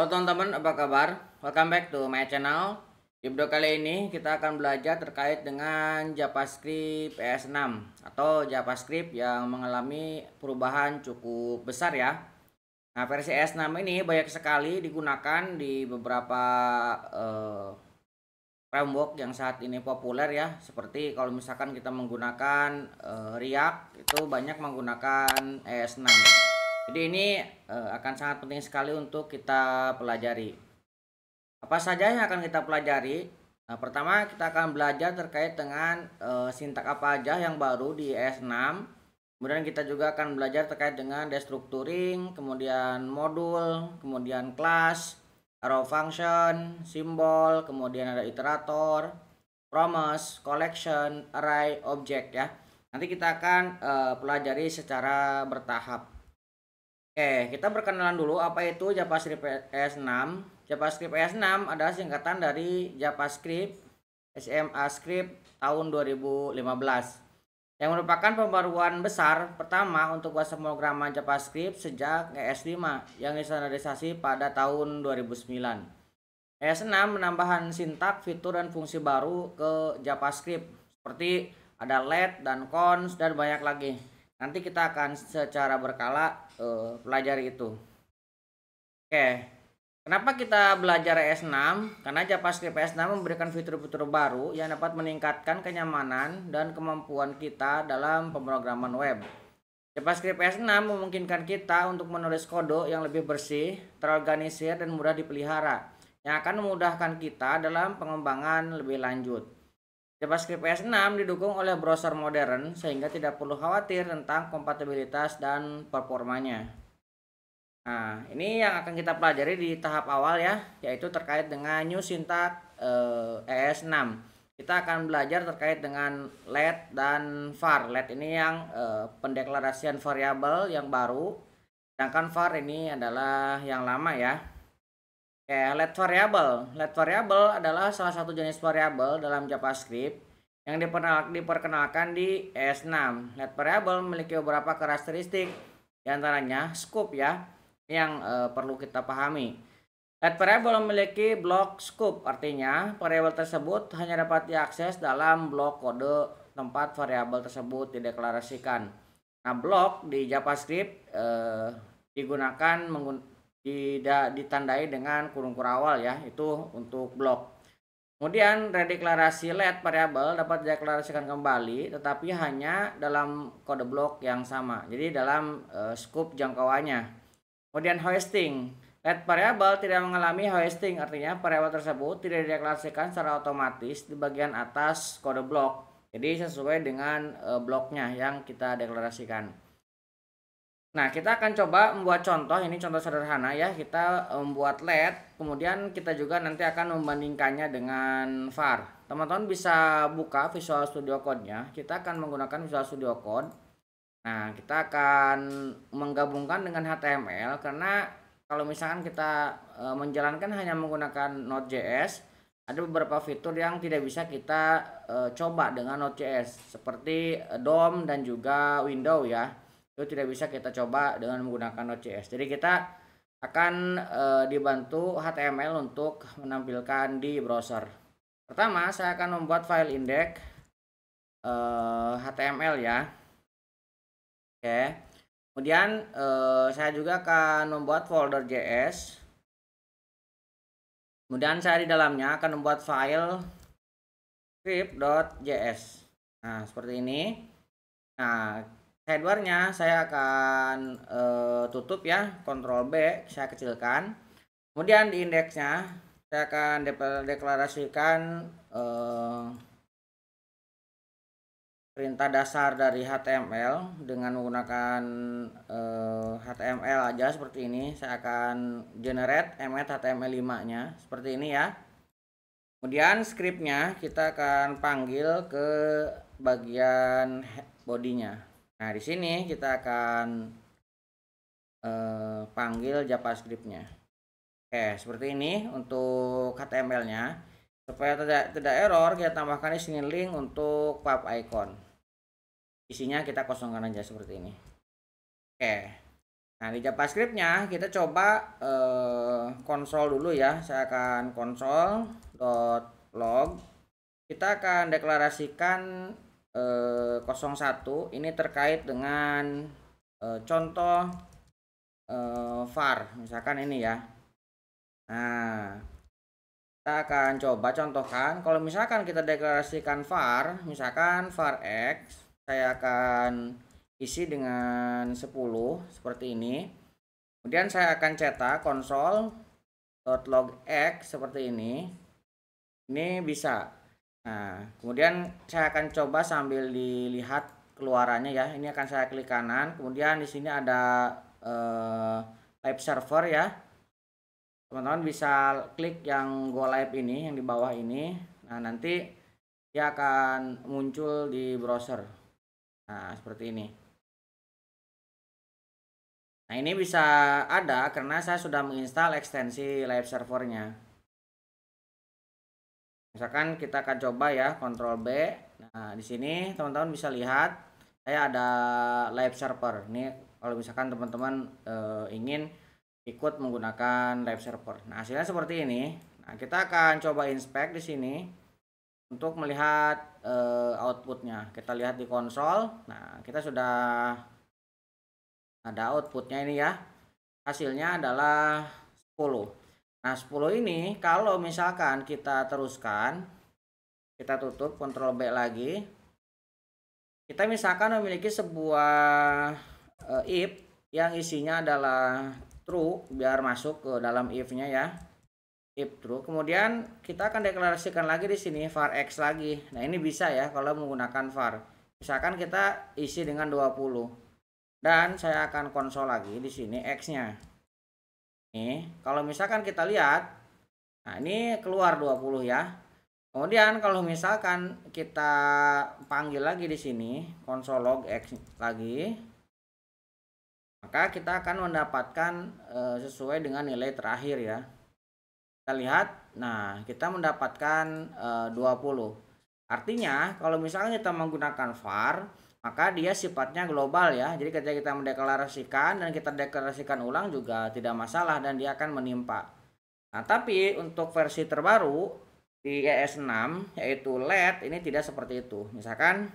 Halo teman-teman, apa kabar? Welcome back to my channel. Di video kali ini kita akan belajar terkait dengan JavaScript ps 6 atau JavaScript yang mengalami perubahan cukup besar ya. Nah, versi s 6 ini banyak sekali digunakan di beberapa uh, framework yang saat ini populer ya, seperti kalau misalkan kita menggunakan uh, React itu banyak menggunakan e s 6 jadi ini eh, akan sangat penting sekali untuk kita pelajari. Apa saja yang akan kita pelajari? Nah, pertama kita akan belajar terkait dengan uh, sintak apa aja yang baru di S 6 Kemudian kita juga akan belajar terkait dengan destructuring, kemudian modul, kemudian class, arrow function, simbol, kemudian ada iterator, promise, collection, array, object ya. Nanti kita akan uh, pelajari secara bertahap. Oke, kita perkenalan dulu apa itu JavaScript s 6 JavaScript s 6 adalah singkatan dari JavaScript SMA Script tahun 2015 yang merupakan pembaruan besar pertama untuk bahasa pemrograman JavaScript sejak ES5 yang disandarisasi pada tahun 2009. ES6 menambahkan sintak, fitur, dan fungsi baru ke JavaScript seperti ada let dan cons dan banyak lagi. Nanti kita akan secara berkala uh, pelajari itu. Oke. Kenapa kita belajar S6? Karena JavaScript S6 memberikan fitur-fitur baru yang dapat meningkatkan kenyamanan dan kemampuan kita dalam pemrograman web. JavaScript S6 memungkinkan kita untuk menulis kode yang lebih bersih, terorganisir, dan mudah dipelihara, yang akan memudahkan kita dalam pengembangan lebih lanjut. JavaScript ps 6 didukung oleh browser modern sehingga tidak perlu khawatir tentang kompatibilitas dan performanya. Nah, ini yang akan kita pelajari di tahap awal ya, yaitu terkait dengan new syntax ES6. Eh, e kita akan belajar terkait dengan let dan var. Let ini yang eh, pendeklarasian variabel yang baru, sedangkan var ini adalah yang lama ya. Oke, okay, let variable. Let variable adalah salah satu jenis variable dalam JavaScript yang diperkenalkan di ES6. Let variable memiliki beberapa karakteristik, diantaranya scope ya, yang e, perlu kita pahami. Let variable memiliki block scope, artinya variable tersebut hanya dapat diakses dalam blok kode tempat variable tersebut dideklarasikan. Nah, blok di JavaScript e, digunakan tidak ditandai dengan kurung kurawal ya itu untuk blok kemudian redeklarasi let variable dapat dideklarasikan kembali tetapi hanya dalam kode blok yang sama jadi dalam uh, eh, scope jangkauannya kemudian hoisting let variable tidak mengalami hoisting artinya variable tersebut tidak dideklarasikan secara otomatis di bagian atas kode blok jadi sesuai dengan uh, bloknya yang kita deklarasikan Nah, kita akan coba membuat contoh, ini contoh sederhana ya, kita membuat LED, kemudian kita juga nanti akan membandingkannya dengan VAR. Teman-teman bisa buka Visual Studio Code-nya, kita akan menggunakan Visual Studio Code. Nah, kita akan menggabungkan dengan HTML, karena kalau misalkan kita e, menjalankan hanya menggunakan Node.js, ada beberapa fitur yang tidak bisa kita e, coba dengan Node.js, seperti DOM dan juga window ya itu tidak bisa kita coba dengan menggunakan OCS jadi kita akan e, dibantu HTML untuk menampilkan di browser pertama saya akan membuat file index e, eh, HTML ya oke kemudian e, saya juga akan membuat folder JS kemudian saya di dalamnya akan membuat file script.js nah seperti ini nah headwarnya saya akan uh, tutup ya Ctrl B saya kecilkan kemudian di indeksnya saya akan deklarasikan uh, perintah dasar dari HTML dengan menggunakan uh, eh, HTML aja seperti ini saya akan generate emet HTML5 nya seperti ini ya kemudian scriptnya kita akan panggil ke bagian bodinya Nah, di sini kita akan uh, panggil JavaScript-nya. Oke, seperti ini untuk HTML-nya. Supaya tidak tidak error, kita tambahkan di sini link untuk pop icon. Isinya kita kosongkan aja seperti ini. Oke. Nah, di JavaScript-nya kita coba uh, konsol dulu ya. Saya akan console.log, Kita akan deklarasikan eh, 01 ini terkait dengan eh, contoh eh, var misalkan ini ya nah kita akan coba contohkan kalau misalkan kita deklarasikan var misalkan var x saya akan isi dengan 10 seperti ini kemudian saya akan cetak konsol x seperti ini ini bisa Nah, kemudian saya akan coba sambil dilihat keluarannya ya. Ini akan saya klik kanan. Kemudian di sini ada eh, live server ya. Teman-teman bisa klik yang go live ini, yang di bawah ini. Nah, nanti dia akan muncul di browser. Nah, seperti ini. Nah, ini bisa ada karena saya sudah menginstal ekstensi live servernya. Misalkan kita akan coba ya Ctrl B. Nah, di sini teman-teman bisa lihat saya ada live server. Ini kalau misalkan teman-teman e, ingin ikut menggunakan live server. Nah, hasilnya seperti ini. Nah, kita akan coba inspect di sini untuk melihat e, outputnya. Kita lihat di konsol. Nah, kita sudah ada outputnya ini ya. Hasilnya adalah 10. Nah, 10 ini kalau misalkan kita teruskan, kita tutup kontrol B lagi. Kita misalkan memiliki sebuah e, if yang isinya adalah true biar masuk ke dalam if-nya ya. If true. Kemudian kita akan deklarasikan lagi di sini var x lagi. Nah, ini bisa ya kalau menggunakan var. Misalkan kita isi dengan 20. Dan saya akan konsol lagi di sini x-nya. Nih, kalau misalkan kita lihat, nah ini keluar 20 ya. Kemudian kalau misalkan kita panggil lagi di sini konsol log x lagi, maka kita akan mendapatkan e, sesuai dengan nilai terakhir ya. Kita lihat, nah kita mendapatkan e, eh, 20. Artinya kalau misalnya kita menggunakan var, maka dia sifatnya global ya. Jadi ketika kita mendeklarasikan dan kita deklarasikan ulang juga tidak masalah dan dia akan menimpa. Nah, tapi untuk versi terbaru di ES6 yaitu LED ini tidak seperti itu. Misalkan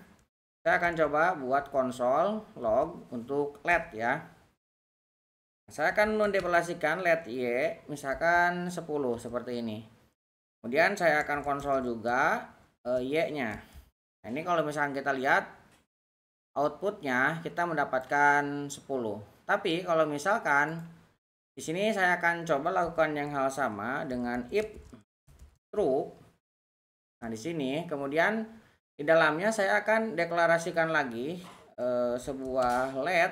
saya akan coba buat konsol log untuk LED ya. Saya akan mendeklarasikan LED Y misalkan 10 seperti ini. Kemudian saya akan konsol juga eh, Y-nya. Nah, ini kalau misalnya kita lihat outputnya kita mendapatkan 10 tapi kalau misalkan di sini saya akan coba lakukan yang hal sama dengan if true nah di sini kemudian di dalamnya saya akan deklarasikan lagi e, sebuah led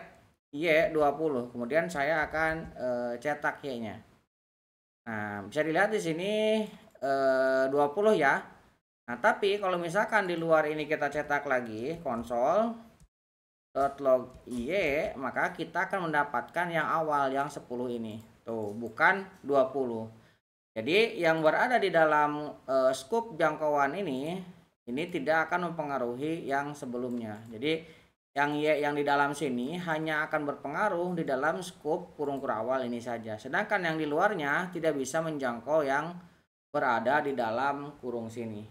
Y20 kemudian saya akan e, cetak Y nya nah bisa dilihat di sini e, eh, 20 ya Nah tapi kalau misalkan di luar ini kita cetak lagi konsol log y e, maka kita akan mendapatkan yang awal yang 10 ini tuh bukan 20 jadi yang berada di dalam e, eh, scoop jangkauan ini ini tidak akan mempengaruhi yang sebelumnya jadi yang y e yang di dalam sini hanya akan berpengaruh di dalam scoop kurung kurawal ini saja sedangkan yang di luarnya tidak bisa menjangkau yang berada di dalam kurung sini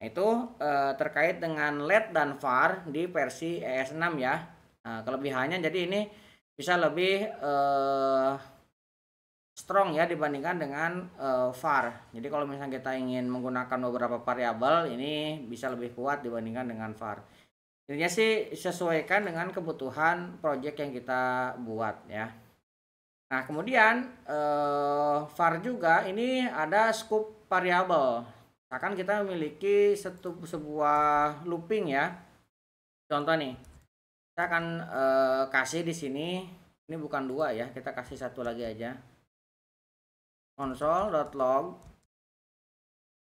itu e, terkait dengan LED dan VAR di versi ES6 ya. Nah, kelebihannya jadi ini bisa lebih e, strong ya dibandingkan dengan e, eh, VAR. Jadi kalau misalnya kita ingin menggunakan beberapa variabel ini bisa lebih kuat dibandingkan dengan VAR. Intinya sih sesuaikan dengan kebutuhan project yang kita buat ya. Nah kemudian e, VAR juga ini ada scope variabel misalkan kita memiliki satu sebuah looping ya contoh nih kita akan e, kasih di sini ini bukan dua ya kita kasih satu lagi aja console.log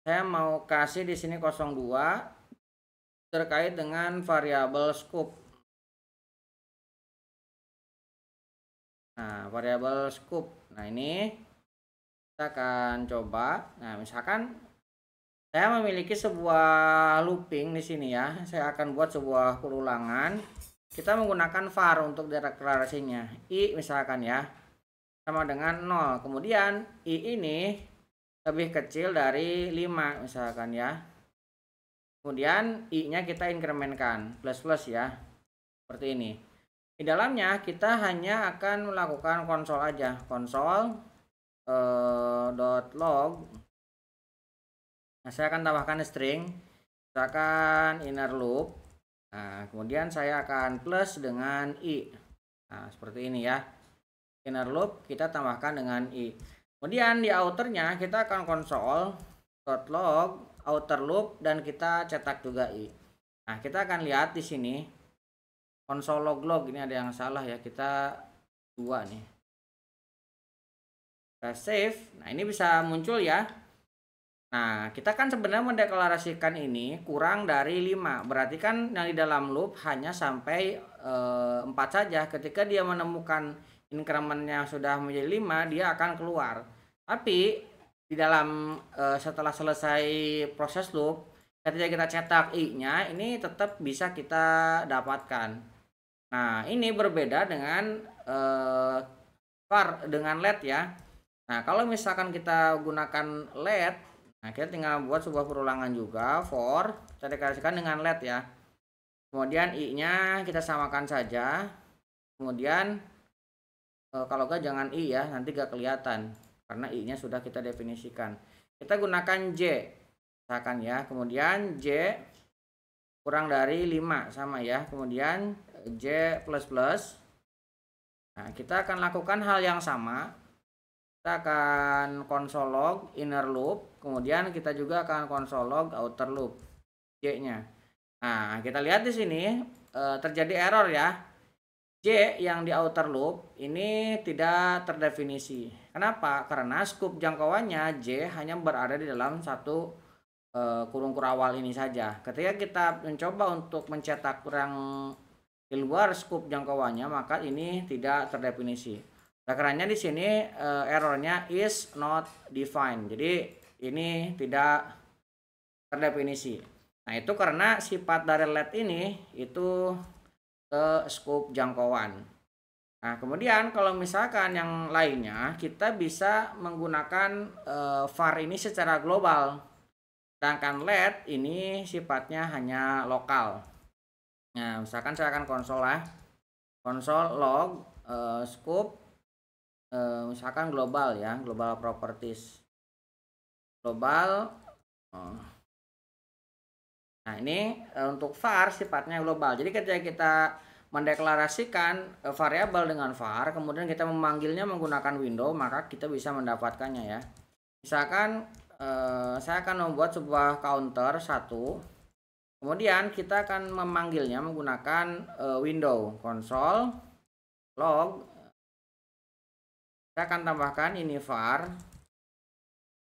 saya mau kasih di sini 02 terkait dengan variabel scope nah variabel scope nah ini kita akan coba nah misalkan saya memiliki sebuah looping di sini ya saya akan buat sebuah perulangan kita menggunakan var untuk deklarasinya i misalkan ya sama dengan 0 kemudian i ini lebih kecil dari 5 misalkan ya kemudian i nya kita inkrementkan plus plus ya seperti ini di dalamnya kita hanya akan melakukan konsol aja konsol eh, dot log nah saya akan tambahkan string kita akan inner loop nah kemudian saya akan plus dengan i nah seperti ini ya inner loop kita tambahkan dengan i kemudian di outernya kita akan konsol dot log outer loop dan kita cetak juga i nah kita akan lihat di sini console log log ini ada yang salah ya kita dua nih kita save nah ini bisa muncul ya Nah, kita kan sebenarnya mendeklarasikan ini kurang dari 5. Berarti kan yang di dalam loop hanya sampai eh, empat saja. Ketika dia menemukan yang sudah menjadi 5, dia akan keluar. Tapi di dalam e, setelah selesai proses loop, ketika kita cetak i-nya, ini tetap bisa kita dapatkan. Nah, ini berbeda dengan e, var dengan led ya. Nah, kalau misalkan kita gunakan led Nah, kita tinggal buat sebuah perulangan juga for kita deklarasikan dengan led ya. Kemudian i-nya kita samakan saja. Kemudian eh, kalau enggak jangan i ya, nanti enggak kelihatan karena i-nya sudah kita definisikan. Kita gunakan j. Misalkan ya. Kemudian j kurang dari 5 sama ya. Kemudian j plus plus. Nah, kita akan lakukan hal yang sama kita akan console log inner loop kemudian kita juga akan console log outer loop j nya nah kita lihat di sini eh, terjadi error ya j yang di outer loop ini tidak terdefinisi kenapa karena scope jangkauannya j hanya berada di dalam satu eh, kurung kurawal ini saja ketika kita mencoba untuk mencetak kurang di luar scope jangkauannya maka ini tidak terdefinisi Nah, kerennya di sini uh, errornya is not defined. Jadi ini tidak terdefinisi. Nah, itu karena sifat dari LED ini itu ke scope jangkauan. Nah, kemudian kalau misalkan yang lainnya kita bisa menggunakan uh, VAR ini secara global. Sedangkan LED ini sifatnya hanya lokal. Nah, misalkan saya akan konsol ya Konsol log uh, scope eh, misalkan global ya global properties global oh. nah ini eh, untuk var sifatnya global jadi ketika kita mendeklarasikan eh, variabel dengan var kemudian kita memanggilnya menggunakan window maka kita bisa mendapatkannya ya misalkan eh, saya akan membuat sebuah counter satu Kemudian kita akan memanggilnya menggunakan uh, window console log saya akan tambahkan ini var.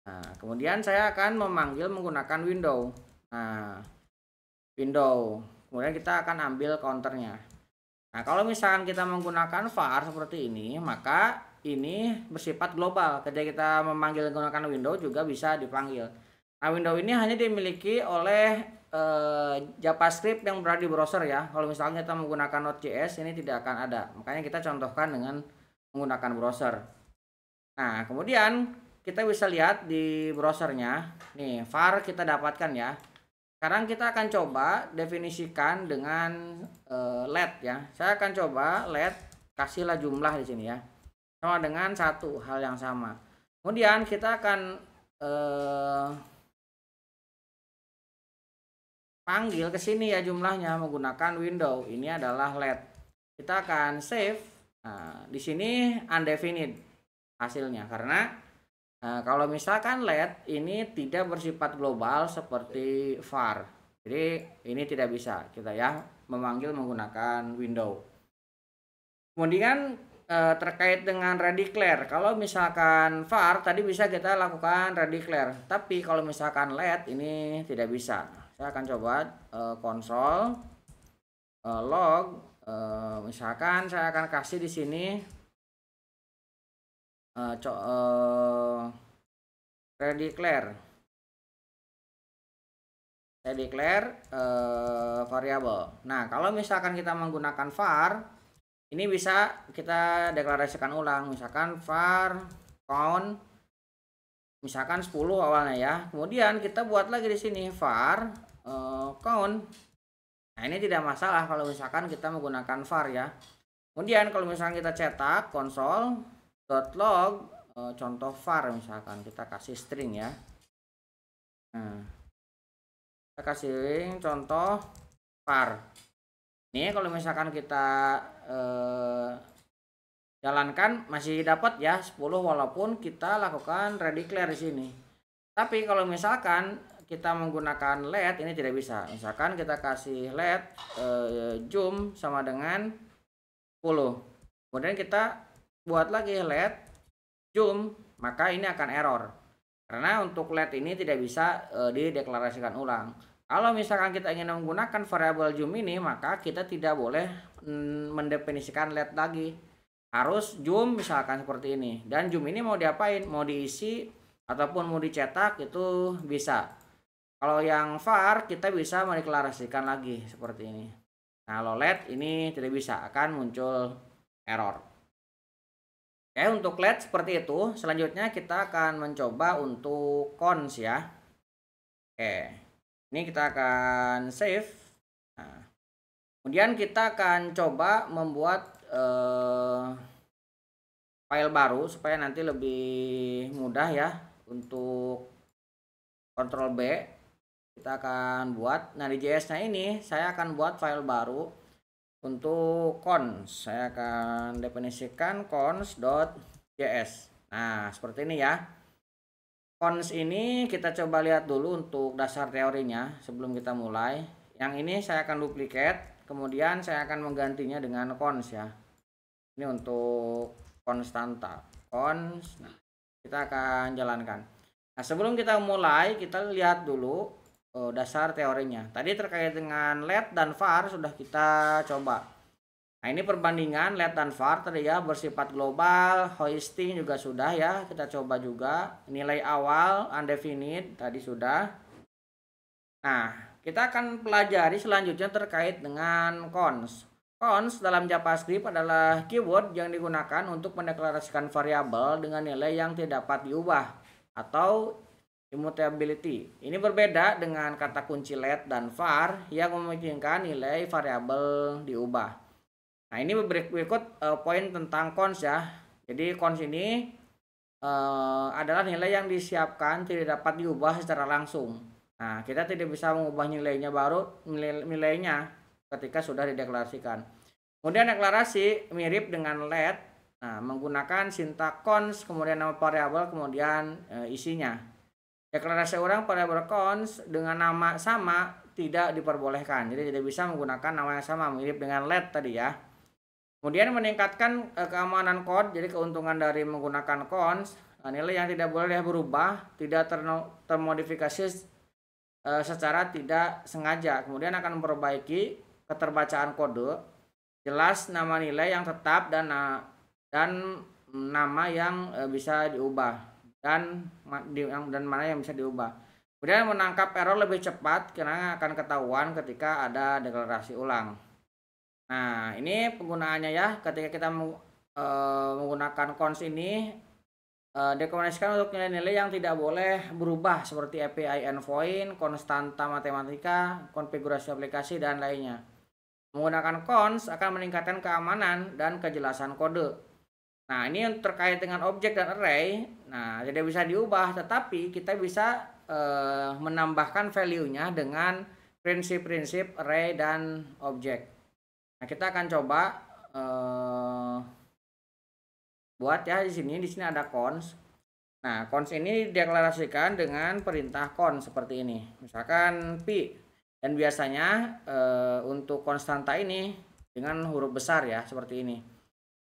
Nah, kemudian saya akan memanggil menggunakan window. Nah, window. Kemudian kita akan ambil counternya. Nah, kalau misalkan kita menggunakan var seperti ini, maka ini bersifat global. Ketika kita memanggil menggunakan window juga bisa dipanggil. Nah, window ini hanya dimiliki oleh eh, JavaScript yang berada di browser ya. Kalau misalnya kita menggunakan Node.js ini tidak akan ada. Makanya kita contohkan dengan menggunakan browser. Nah, kemudian kita bisa lihat di browsernya. Nih, var kita dapatkan ya. Sekarang kita akan coba definisikan dengan uh, eh, LED ya. Saya akan coba LED kasihlah jumlah di sini ya. Sama dengan satu hal yang sama. Kemudian kita akan uh, panggil ke sini ya jumlahnya menggunakan window. Ini adalah LED. Kita akan save Nah, di sini undefined hasilnya karena nah, kalau misalkan LED ini tidak bersifat global seperti VAR. Jadi ini tidak bisa kita ya memanggil menggunakan window. Kemudian eh, terkait dengan ready clear, kalau misalkan VAR tadi bisa kita lakukan ready clear, tapi kalau misalkan LED ini tidak bisa. Saya akan coba eh, konsol log uh, misalkan saya akan kasih di sini uh, co uh, eh, saya declare saya declare uh, variable. Nah, kalau misalkan kita menggunakan var, ini bisa kita deklarasikan ulang. Misalkan var count misalkan 10 awalnya ya. Kemudian kita buat lagi di sini var uh, count Nah ini tidak masalah kalau misalkan kita menggunakan var ya. Kemudian kalau misalkan kita cetak console.log e, contoh var misalkan kita kasih string ya. Nah, kita kasih contoh var. Ini kalau misalkan kita eh, jalankan masih dapat ya 10 walaupun kita lakukan ready clear di sini. Tapi kalau misalkan kita menggunakan LED ini tidak bisa. Misalkan kita kasih LED eh, zoom sama dengan 10. Kemudian kita buat lagi LED zoom, maka ini akan error. Karena untuk LED ini tidak bisa eh, dideklarasikan ulang. Kalau misalkan kita ingin menggunakan variable zoom ini, maka kita tidak boleh mm, mendefinisikan LED lagi. Harus zoom misalkan seperti ini. Dan zoom ini mau diapain? Mau diisi ataupun mau dicetak itu bisa kalau yang far kita bisa mendeklarasikan lagi seperti ini. Nah, kalau LED ini tidak bisa, akan muncul error. Oke, untuk LED seperti itu. Selanjutnya kita akan mencoba untuk cons ya. Oke. Ini kita akan save. Nah, kemudian kita akan coba membuat eh, file baru supaya nanti lebih mudah ya untuk kontrol B kita akan buat nah di JS nya ini saya akan buat file baru untuk cons saya akan definisikan cons.js nah seperti ini ya cons ini kita coba lihat dulu untuk dasar teorinya sebelum kita mulai yang ini saya akan duplikat kemudian saya akan menggantinya dengan cons ya ini untuk konstanta cons nah, kita akan jalankan nah sebelum kita mulai kita lihat dulu uh, dasar teorinya. Tadi terkait dengan LED dan VAR sudah kita coba. Nah, ini perbandingan LED dan VAR tadi ya bersifat global, hoisting juga sudah ya, kita coba juga. Nilai awal undefined tadi sudah. Nah, kita akan pelajari selanjutnya terkait dengan cons. Cons dalam JavaScript adalah keyword yang digunakan untuk mendeklarasikan variabel dengan nilai yang tidak dapat diubah atau immutability. Ini berbeda dengan kata kunci let dan var yang memungkinkan nilai variabel diubah. Nah, ini berikut uh, poin tentang cons ya. Jadi cons ini uh, adalah nilai yang disiapkan tidak dapat diubah secara langsung. Nah, kita tidak bisa mengubah nilainya baru nilai, nilainya ketika sudah dideklarasikan. Kemudian deklarasi mirip dengan let, nah, menggunakan sintak cons kemudian nama variabel kemudian eh, isinya. Deklarasi ya, orang pada berkons dengan nama sama tidak diperbolehkan. Jadi tidak bisa menggunakan nama yang sama mirip dengan LED tadi ya. Kemudian meningkatkan eh, keamanan kod, jadi keuntungan dari menggunakan cons, eh, nilai yang tidak boleh berubah, tidak termodifikasi eh, secara tidak sengaja. Kemudian akan memperbaiki keterbacaan kode, jelas nama nilai yang tetap dan dan nama yang bisa diubah dan dan mana yang bisa diubah. Kemudian menangkap error lebih cepat karena akan ketahuan ketika ada deklarasi ulang. Nah, ini penggunaannya ya. Ketika kita eh, menggunakan cons ini, e, untuk nilai-nilai yang tidak boleh berubah seperti API endpoint, konstanta matematika, konfigurasi aplikasi, dan lainnya. Menggunakan cons akan meningkatkan keamanan dan kejelasan kode. Nah, ini yang terkait dengan objek dan array. Nah, tidak bisa diubah, tetapi kita bisa uh, menambahkan value-nya dengan prinsip-prinsip array dan objek. Nah, kita akan coba uh, buat ya di sini. Di sini ada cons. Nah, cons ini dideklarasikan dengan perintah cons seperti ini. Misalkan pi. Dan biasanya eh, untuk konstanta ini dengan huruf besar ya, seperti ini.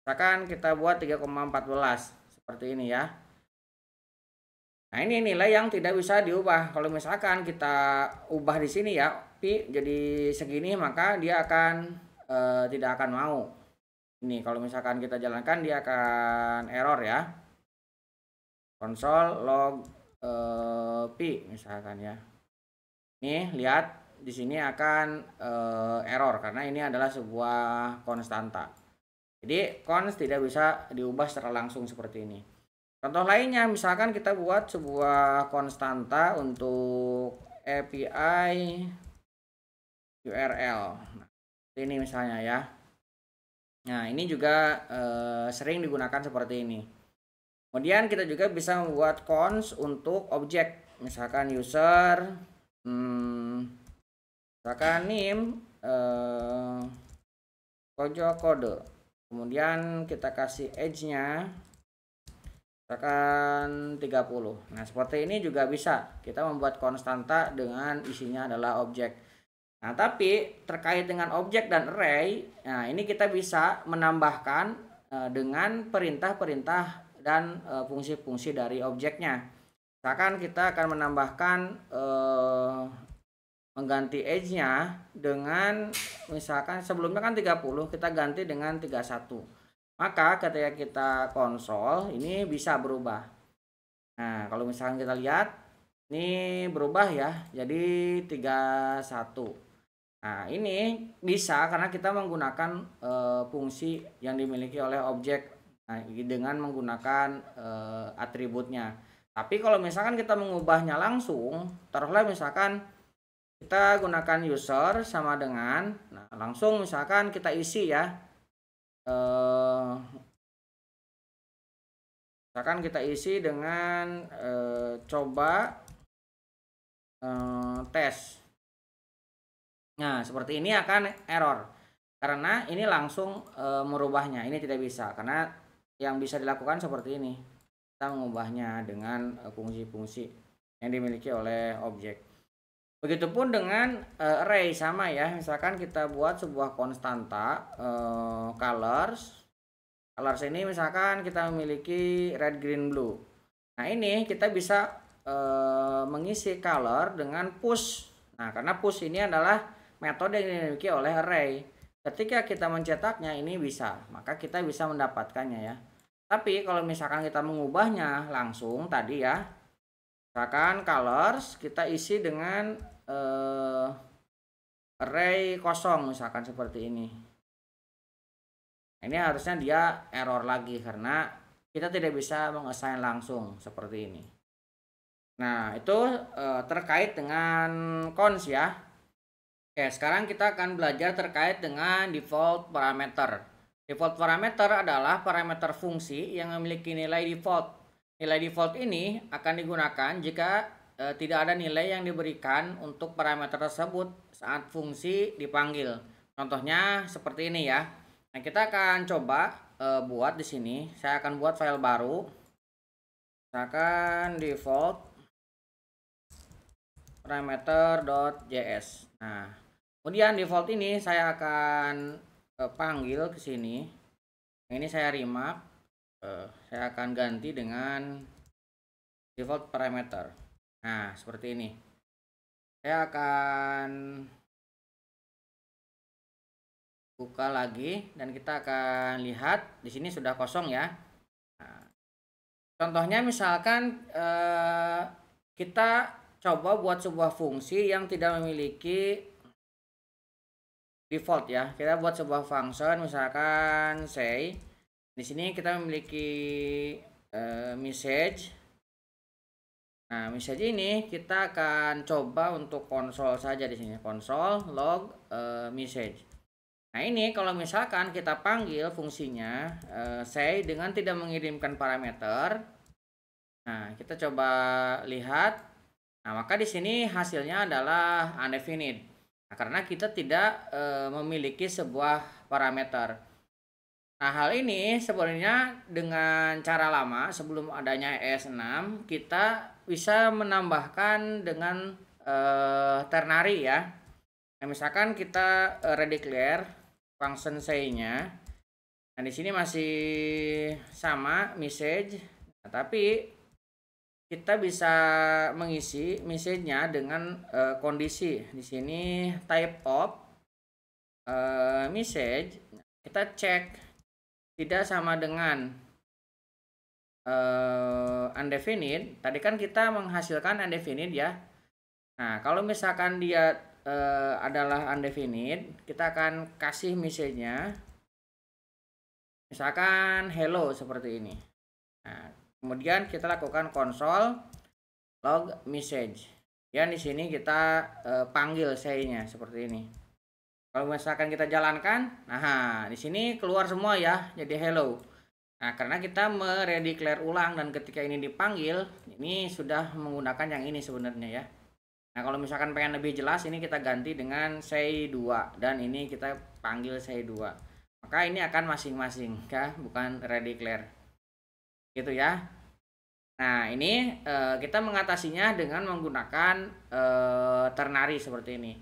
Misalkan kita buat 3,14 seperti ini ya. Nah ini nilai yang tidak bisa diubah. Kalau misalkan kita ubah di sini ya, pi jadi segini maka dia akan e, tidak akan mau. Ini kalau misalkan kita jalankan dia akan error ya. Konsol log e, pi misalkan ya. Nih lihat di sini akan e, error karena ini adalah sebuah konstanta. Jadi cons tidak bisa diubah secara langsung seperti ini. Contoh lainnya misalkan kita buat sebuah konstanta untuk API URL. Nah, ini misalnya ya. Nah, ini juga eh, sering digunakan seperti ini. Kemudian kita juga bisa membuat cons untuk objek, misalkan user hmm, misalkan name eh, pojok kode kemudian kita kasih edge-nya akan 30 nah seperti ini juga bisa kita membuat konstanta dengan isinya adalah objek nah tapi terkait dengan objek dan array nah ini kita bisa menambahkan eh, dengan perintah-perintah dan eh, fungsi-fungsi dari objeknya misalkan kita akan menambahkan eh, mengganti edge nya dengan misalkan sebelumnya kan 30 kita ganti dengan 31 maka ketika kita konsol ini bisa berubah nah kalau misalkan kita lihat ini berubah ya jadi 31 nah ini bisa karena kita menggunakan e, fungsi yang dimiliki oleh objek nah, dengan menggunakan e, atributnya tapi kalau misalkan kita mengubahnya langsung taruhlah misalkan kita gunakan user sama dengan nah langsung misalkan kita isi ya eh, misalkan kita isi dengan eh, coba eh, tes nah seperti ini akan error karena ini langsung e, merubahnya ini tidak bisa karena yang bisa dilakukan seperti ini kita mengubahnya dengan eh, fungsi-fungsi yang dimiliki oleh objek Begitupun dengan uh, array sama ya. Misalkan kita buat sebuah konstanta uh, colors. Colors ini misalkan kita memiliki red, green, blue. Nah, ini kita bisa uh, mengisi color dengan push. Nah, karena push ini adalah metode yang dimiliki oleh array. Ketika kita mencetaknya ini bisa, maka kita bisa mendapatkannya ya. Tapi kalau misalkan kita mengubahnya langsung tadi ya, misalkan colors kita isi dengan uh, array kosong misalkan seperti ini ini harusnya dia error lagi karena kita tidak bisa mengesain langsung seperti ini nah itu uh, terkait dengan cons ya oke sekarang kita akan belajar terkait dengan default parameter default parameter adalah parameter fungsi yang memiliki nilai default Nilai default ini akan digunakan jika e, tidak ada nilai yang diberikan untuk parameter tersebut saat fungsi dipanggil. Contohnya seperti ini ya. Nah, kita akan coba e, buat di sini. Saya akan buat file baru. Misalkan default parameter.js. Nah, kemudian default ini saya akan e, panggil ke sini. ini saya remark Eh, saya akan ganti dengan default parameter nah seperti ini saya akan buka lagi dan kita akan lihat di sini sudah kosong ya nah, contohnya misalkan eh, kita coba buat sebuah fungsi yang tidak memiliki default ya kita buat sebuah function misalkan say di sini kita memiliki uh, message nah message ini kita akan coba untuk konsol saja di sini konsol log uh, message nah ini kalau misalkan kita panggil fungsinya uh, say dengan tidak mengirimkan parameter nah kita coba lihat nah maka di sini hasilnya adalah undefined nah, karena kita tidak uh, memiliki sebuah parameter Nah, hal ini sebenarnya dengan cara lama sebelum adanya ES6, kita bisa menambahkan dengan eh, ternary ya. Nah, misalkan kita eh, ready clear function say-nya. Nah, di sini masih sama message, nah, tapi kita bisa mengisi message-nya dengan eh, kondisi. Di sini type of eh, message, kita cek tidak sama dengan uh, eh, undefined. Tadi kan kita menghasilkan undefined ya. Nah, kalau misalkan dia uh, adalah undefined, kita akan kasih misalnya Misalkan hello seperti ini. Nah, kemudian kita lakukan console log message. Ya di sini kita uh, panggil say-nya seperti ini. Kalau misalkan kita jalankan, nah di sini keluar semua ya, jadi hello. Nah, karena kita meredeclare ulang dan ketika ini dipanggil, ini sudah menggunakan yang ini sebenarnya ya. Nah, kalau misalkan pengen lebih jelas, ini kita ganti dengan say 2 dan ini kita panggil say 2. Maka ini akan masing-masing, ya, bukan redeclare. Gitu ya. Nah, ini eh, kita mengatasinya dengan menggunakan eh, ternari seperti ini.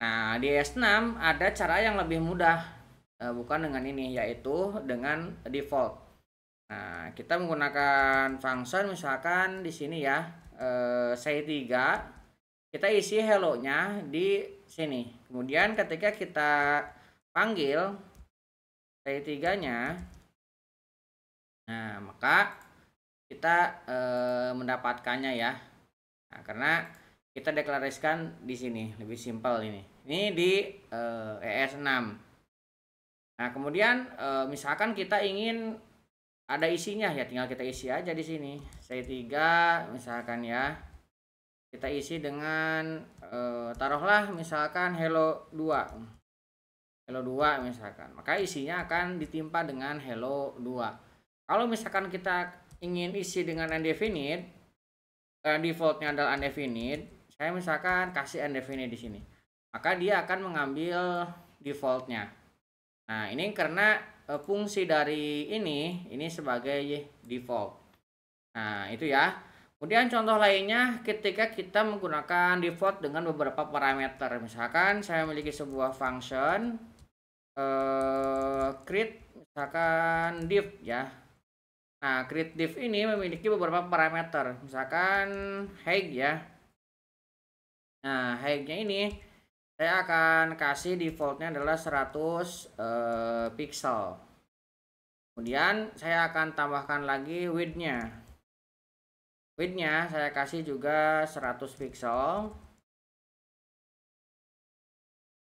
Nah, di S6 ada cara yang lebih mudah, eh, bukan dengan ini, yaitu dengan default. Nah, kita menggunakan function misalkan di sini ya, eh, say 3, kita isi hello-nya di sini. Kemudian ketika kita panggil say 3-nya, nah maka kita eh, mendapatkannya ya. Nah, karena kita deklarasikan di sini lebih simpel ini ini di uh, eh, ES6 nah kemudian uh, misalkan kita ingin ada isinya ya tinggal kita isi aja di sini saya tiga misalkan ya kita isi dengan uh, taruhlah misalkan hello 2 hello 2 misalkan maka isinya akan ditimpa dengan hello 2 kalau misalkan kita ingin isi dengan undefined defaultnya adalah undefined saya misalkan kasih NDV ini di sini maka dia akan mengambil defaultnya nah ini karena e, fungsi dari ini ini sebagai default nah itu ya kemudian contoh lainnya ketika kita menggunakan default dengan beberapa parameter misalkan saya memiliki sebuah function e, create misalkan div ya Nah, create div ini memiliki beberapa parameter, misalkan height ya, Nah, high ini saya akan kasih defaultnya adalah 100 uh, eh, pixel. Kemudian saya akan tambahkan lagi width-nya. Width-nya saya kasih juga 100 pixel.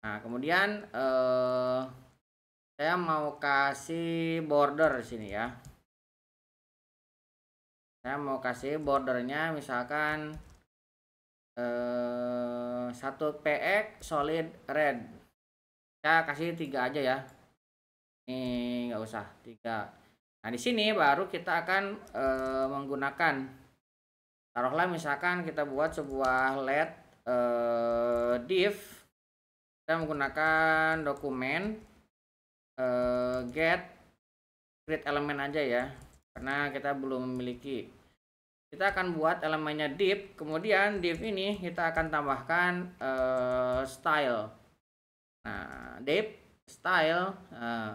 Nah, kemudian uh, saya mau kasih border di sini ya. Saya mau kasih bordernya misalkan Eh, satu PX solid red kita ya, kasih tiga aja ya ini nggak usah tiga nah di sini baru kita akan e, menggunakan taruhlah misalkan kita buat sebuah led e, div kita menggunakan dokumen e, get create element aja ya karena kita belum memiliki kita akan buat elemennya div kemudian div ini kita akan tambahkan uh, style nah div style uh, eh,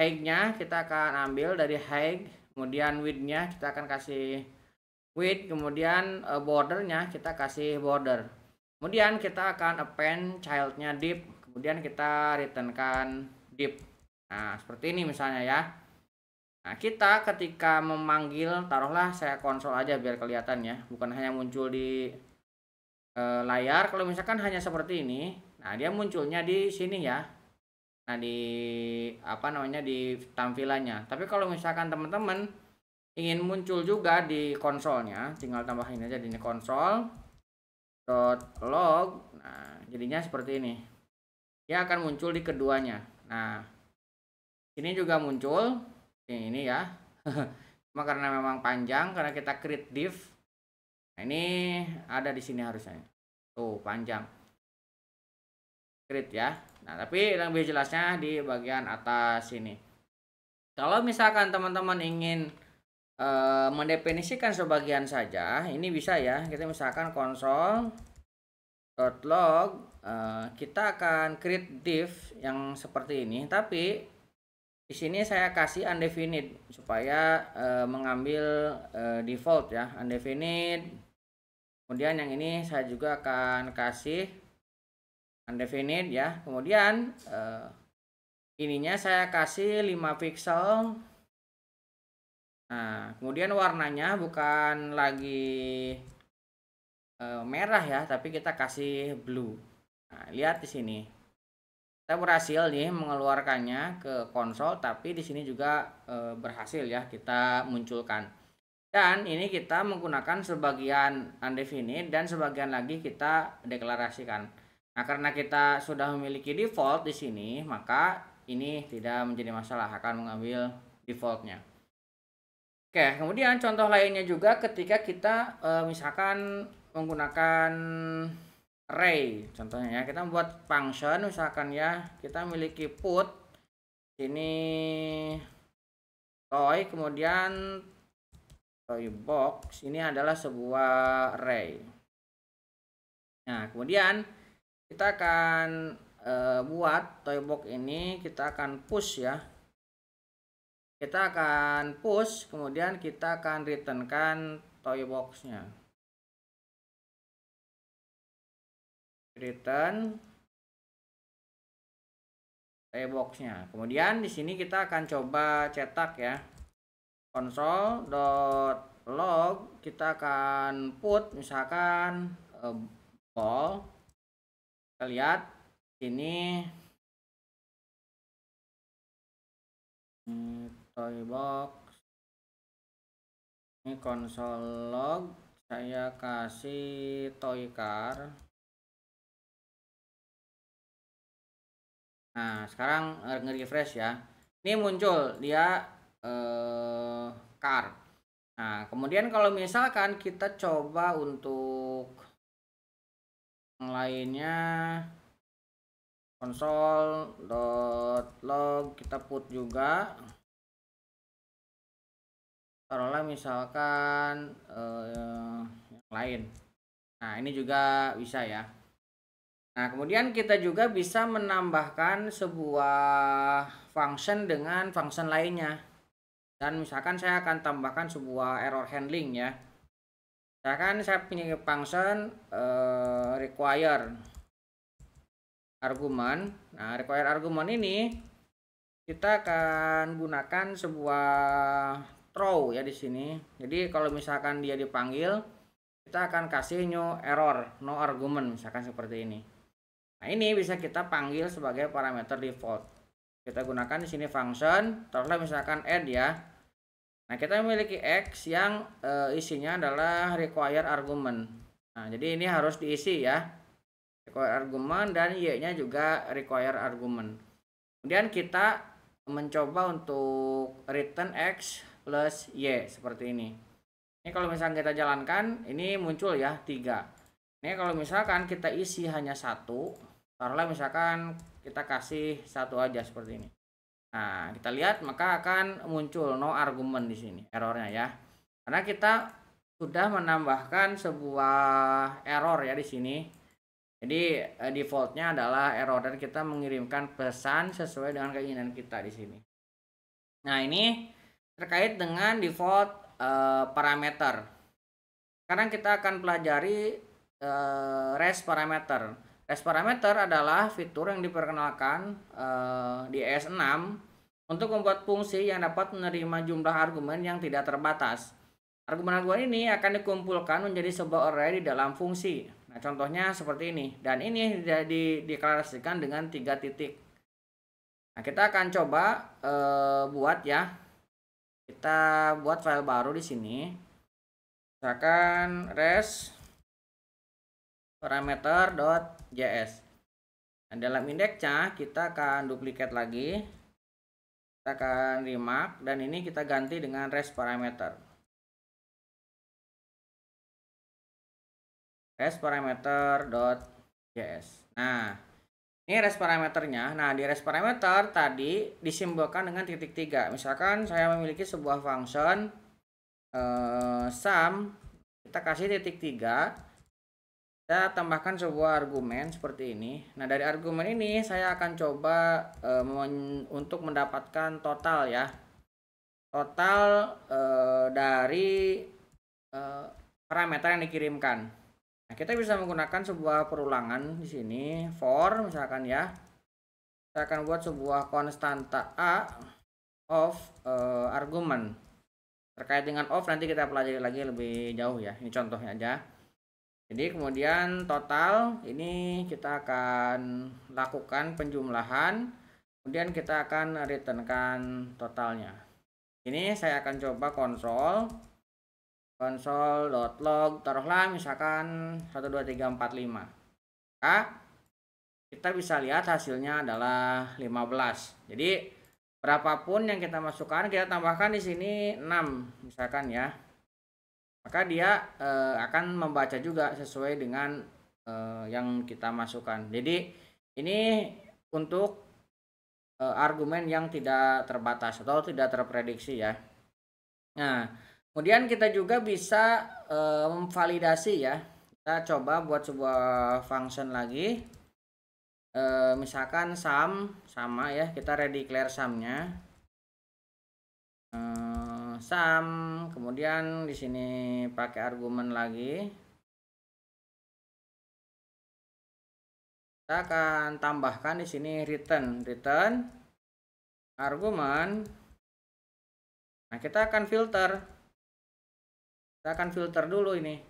height-nya kita akan ambil dari height kemudian width-nya kita akan kasih width kemudian uh, border-nya kita kasih border kemudian kita akan append child-nya div kemudian kita returnkan div nah seperti ini misalnya ya Nah, kita ketika memanggil, taruhlah saya konsol aja biar kelihatan ya, bukan hanya muncul di e, layar. Kalau misalkan hanya seperti ini, nah dia munculnya di sini ya. Nah, di apa namanya di tampilannya. Tapi kalau misalkan teman-teman ingin muncul juga di konsolnya, tinggal tambahin aja di ini konsol log. Nah, jadinya seperti ini. Dia akan muncul di keduanya. Nah, ini juga muncul ini ya cuma karena memang panjang karena kita create div nah, ini ada di sini harusnya tuh panjang create ya nah tapi yang lebih jelasnya di bagian atas sini kalau misalkan teman-teman ingin e, mendefinisikan sebagian saja ini bisa ya kita misalkan konsol dot log eh, kita akan create div yang seperti ini tapi di sini saya kasih undefined supaya e, mengambil e, default ya, undefined. Kemudian yang ini saya juga akan kasih undefined ya. Kemudian e, ininya saya kasih 5 pixel. Nah, kemudian warnanya bukan lagi e, merah ya, tapi kita kasih blue. Nah, lihat di sini saya berhasil nih mengeluarkannya ke konsol tapi di sini juga e, berhasil ya kita munculkan dan ini kita menggunakan sebagian undefined dan sebagian lagi kita deklarasikan nah karena kita sudah memiliki default di sini maka ini tidak menjadi masalah akan mengambil defaultnya oke kemudian contoh lainnya juga ketika kita e, misalkan menggunakan array contohnya ya kita membuat function misalkan ya kita memiliki put ini toy kemudian toy box ini adalah sebuah array nah kemudian kita akan e, buat toy box ini kita akan push ya kita akan push kemudian kita akan returnkan toy boxnya return boxnya kemudian di sini kita akan coba cetak ya console.log kita akan put misalkan uh, ball kita lihat ini hmm, toy box ini console log saya kasih toy car Nah, sekarang eh, nge-refresh ya. Ini muncul dia eh, car. Nah, kemudian kalau misalkan kita coba untuk yang lainnya console.log kita put juga taruhlah misalkan eh, yang lain. Nah, ini juga bisa ya. Nah, kemudian kita juga bisa menambahkan sebuah function dengan function lainnya. Dan misalkan saya akan tambahkan sebuah error handling ya. Misalkan saya punya function uh, require argument. Nah, require argument ini kita akan gunakan sebuah throw ya di sini. Jadi kalau misalkan dia dipanggil, kita akan kasih new error, no argument misalkan seperti ini. Nah, ini bisa kita panggil sebagai parameter default. Kita gunakan di sini function, taruhlah misalkan add ya. Nah, kita memiliki x yang e, isinya adalah require argument. Nah, jadi ini harus diisi ya. Require argument dan y-nya juga require argument. Kemudian kita mencoba untuk return x plus y seperti ini. Ini kalau misalnya kita jalankan, ini muncul ya tiga. Ini kalau misalkan kita isi hanya satu, taruhlah misalkan kita kasih satu aja seperti ini nah kita lihat maka akan muncul no argument di sini errornya ya karena kita sudah menambahkan sebuah error ya di sini jadi eh, defaultnya adalah error dan kita mengirimkan pesan sesuai dengan keinginan kita di sini. Nah ini terkait dengan default uh, parameter. Sekarang kita akan pelajari uh, eh, res parameter. S parameter adalah fitur yang diperkenalkan uh, di ES6 untuk membuat fungsi yang dapat menerima jumlah argumen yang tidak terbatas. Argumen-argumen ini akan dikumpulkan menjadi sebuah array di dalam fungsi. Nah, contohnya seperti ini. Dan ini dideklarasikan dengan tiga titik. Nah, kita akan coba e, buat ya. Kita buat file baru di sini. Misalkan res parameter.js. Nah, dalam indeksnya kita akan duplikat lagi. Kita akan remark dan ini kita ganti dengan rest parameter. Rest parameter.js. Nah, ini rest parameternya. Nah, di rest parameter tadi disimbolkan dengan titik tiga. Misalkan saya memiliki sebuah function eh, sum, kita kasih titik tiga saya tambahkan sebuah argumen seperti ini. Nah, dari argumen ini saya akan coba e, men untuk mendapatkan total ya. Total e, dari e, parameter yang dikirimkan. Nah, kita bisa menggunakan sebuah perulangan di sini for misalkan ya. Saya akan buat sebuah konstanta A of e, argumen. Terkait dengan of nanti kita pelajari lagi lebih jauh ya. Ini contohnya aja. Jadi kemudian total ini kita akan lakukan penjumlahan, kemudian kita akan returnkan totalnya. Ini saya akan coba konsol console.log taruhlah misalkan 12345. Maka kita bisa lihat hasilnya adalah 15. Jadi berapapun yang kita masukkan kita tambahkan di sini 6 misalkan ya maka dia uh, akan membaca juga sesuai dengan uh, yang kita masukkan. Jadi ini untuk uh, argumen yang tidak terbatas atau tidak terprediksi ya. Nah, kemudian kita juga bisa uh, memvalidasi ya. Kita coba buat sebuah function lagi. E, misalkan sum sama ya, kita ready clear sumnya sum kemudian di sini pakai argumen lagi kita akan tambahkan di sini return return argumen nah kita akan filter kita akan filter dulu ini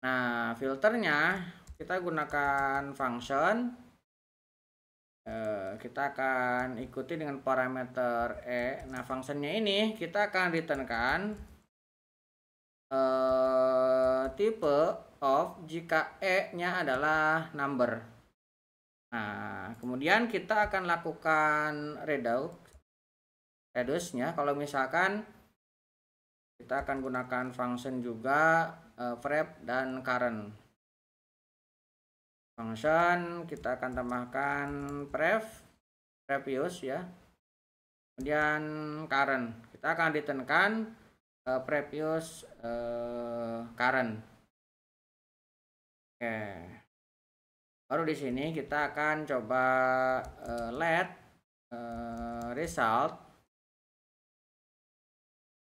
nah filternya kita gunakan function Eh, kita akan ikuti dengan parameter e. Nah, fungsinya ini kita akan returnkan uh, tipe of jika e-nya adalah number. Nah, kemudian kita akan lakukan reduce reduce-nya kalau misalkan kita akan gunakan function juga uh, eh, prep dan current function kita akan tambahkan pref previous ya kemudian current kita akan ditekan uh, eh, previous uh, current oke baru di sini kita akan coba uh, let uh, result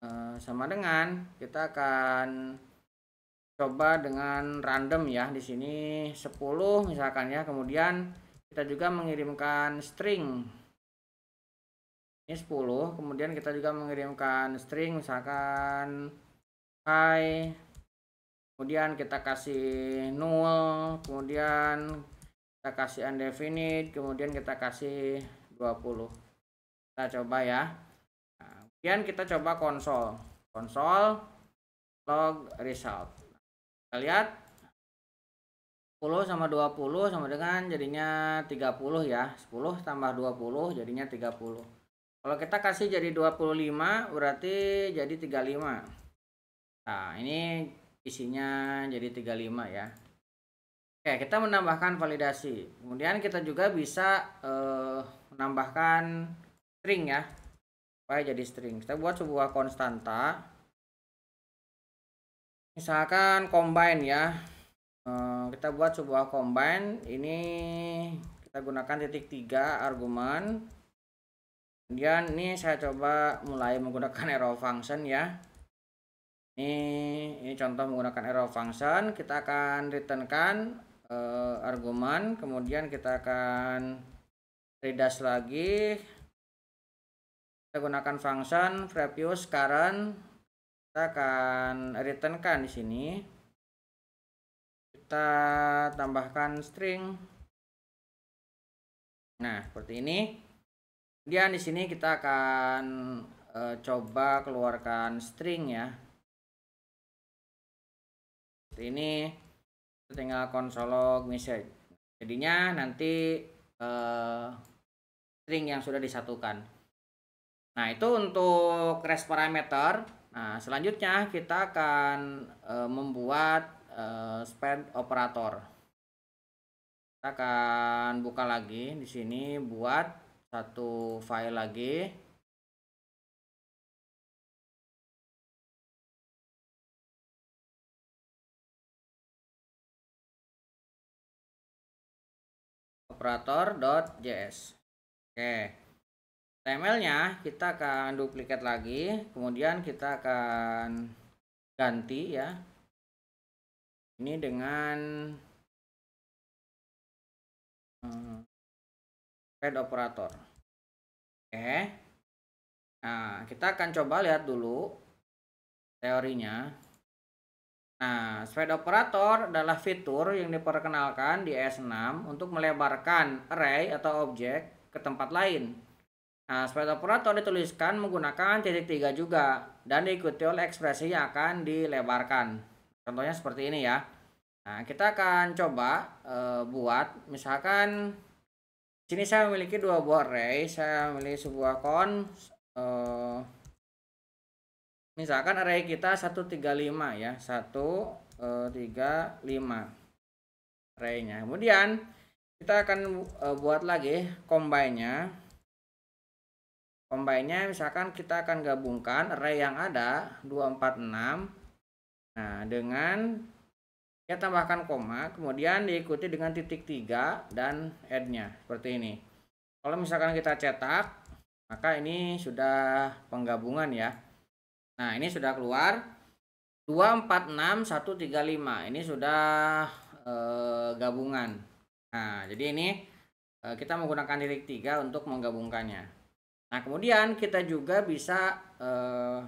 uh, sama dengan kita akan coba dengan random ya di sini 10 misalkan ya kemudian kita juga mengirimkan string ini 10 kemudian kita juga mengirimkan string misalkan hi kemudian kita kasih null kemudian kita kasih undefined kemudian kita kasih 20 kita coba ya nah, kemudian kita coba konsol konsol log result kita lihat 10 sama 20 sama dengan jadinya 30 ya 10 tambah 20 jadinya 30 kalau kita kasih jadi 25 berarti jadi 35 nah ini isinya jadi 35 ya Oke, kita menambahkan validasi. Kemudian kita juga bisa eh, menambahkan string ya. Supaya jadi string. Kita buat sebuah konstanta misalkan combine ya eh, kita buat sebuah combine ini kita gunakan titik tiga argumen kemudian ini saya coba mulai menggunakan arrow function ya ini ini contoh menggunakan arrow function kita akan returnkan uh, argumen kemudian kita akan redash lagi kita gunakan function previous current kita akan return kan di sini kita tambahkan string nah seperti ini kemudian di sini kita akan e, coba keluarkan string ya seperti ini kita tinggal log message jadinya nanti e, string yang sudah disatukan nah itu untuk rest parameter Nah, selanjutnya kita akan e, membuat e, span operator. Kita akan buka lagi di sini buat satu file lagi. operator.js. Oke. Okay tml nya kita akan duplikat lagi, kemudian kita akan ganti ya. Ini dengan thread eh, operator. Oke. Nah, kita akan coba lihat dulu teorinya. Nah, Spread operator adalah fitur yang diperkenalkan di S6 untuk melebarkan array atau objek ke tempat lain Nah, sebagai operator dituliskan menggunakan titik tiga juga dan diikuti oleh ekspresi yang akan dilebarkan. Contohnya seperti ini ya. Nah, kita akan coba e, buat misalkan sini saya memiliki dua buah array, saya memilih sebuah kon e, misalkan array kita 135 ya, 135 e, eh, arraynya. Kemudian kita akan e, buat lagi combine-nya combine misalkan kita akan gabungkan array yang ada 246 nah dengan kita tambahkan koma kemudian diikuti dengan titik 3 dan add-nya seperti ini kalau misalkan kita cetak maka ini sudah penggabungan ya nah ini sudah keluar 246135 ini sudah eh, gabungan nah jadi ini eh, kita menggunakan titik 3 untuk menggabungkannya Nah, kemudian kita juga bisa eh,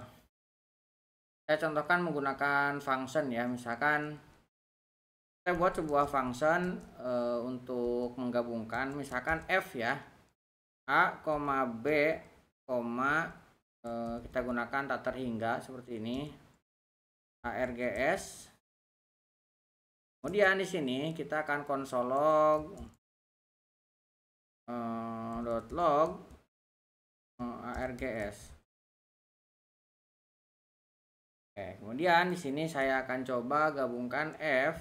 saya contohkan menggunakan function ya. Misalkan saya buat sebuah function eh, untuk menggabungkan misalkan f ya. A, B, eh, kita gunakan tak terhingga seperti ini. ARGS. Kemudian di sini kita akan konsolog eh, dot log Oh, ARGS. Oke, kemudian di sini saya akan coba gabungkan F.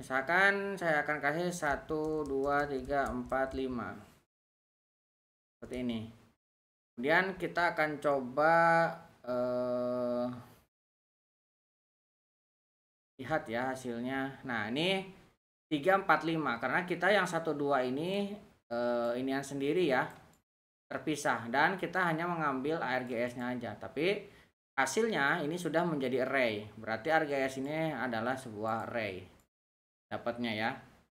Misalkan saya akan kasih 1, 2, 3, 4, 5. Seperti ini. Kemudian kita akan coba eh, lihat ya hasilnya. Nah, ini 345 Karena kita yang 12 ini eh, inian sendiri ya terpisah dan kita hanya mengambil ARGS-nya aja. Tapi hasilnya ini sudah menjadi array. Berarti ARGS ini adalah sebuah array. Dapatnya ya.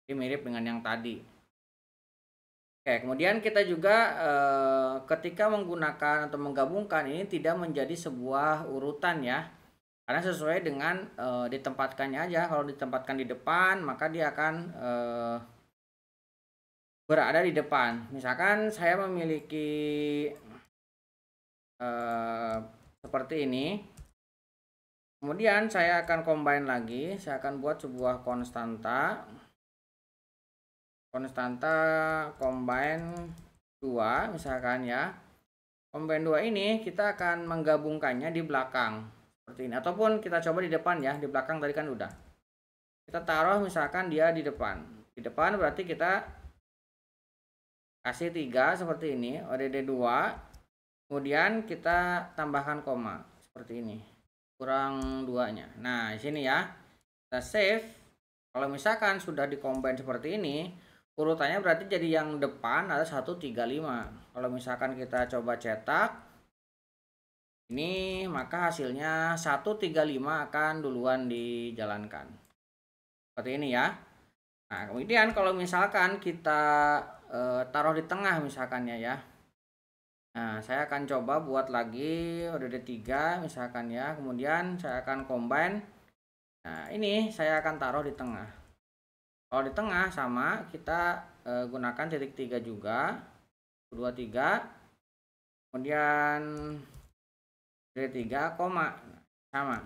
Ini mirip dengan yang tadi. Oke, kemudian kita juga e, ketika menggunakan atau menggabungkan ini tidak menjadi sebuah urutan ya. Karena sesuai dengan e, ditempatkannya aja. Kalau ditempatkan di depan, maka dia akan e, berada di depan. Misalkan saya memiliki uh, seperti ini. Kemudian saya akan combine lagi, saya akan buat sebuah konstanta. Konstanta combine 2 misalkan ya. Combine 2 ini kita akan menggabungkannya di belakang seperti ini ataupun kita coba di depan ya, di belakang tadi kan udah. Kita taruh misalkan dia di depan. Di depan berarti kita kasih tiga seperti ini ODD 2 kemudian kita tambahkan koma seperti ini kurang duanya nah di sini ya kita save kalau misalkan sudah dikombin seperti ini urutannya berarti jadi yang depan ada 135 kalau misalkan kita coba cetak ini maka hasilnya 135 akan duluan dijalankan seperti ini ya Nah kemudian kalau misalkan kita uh, taruh di tengah misalkan ya, ya Nah, saya akan coba buat lagi udah ada tiga misalkan ya. Kemudian saya akan combine. Nah, ini saya akan taruh di tengah. Kalau di tengah sama, kita e, gunakan titik tiga juga. Dua tiga. Kemudian dari tiga koma sama.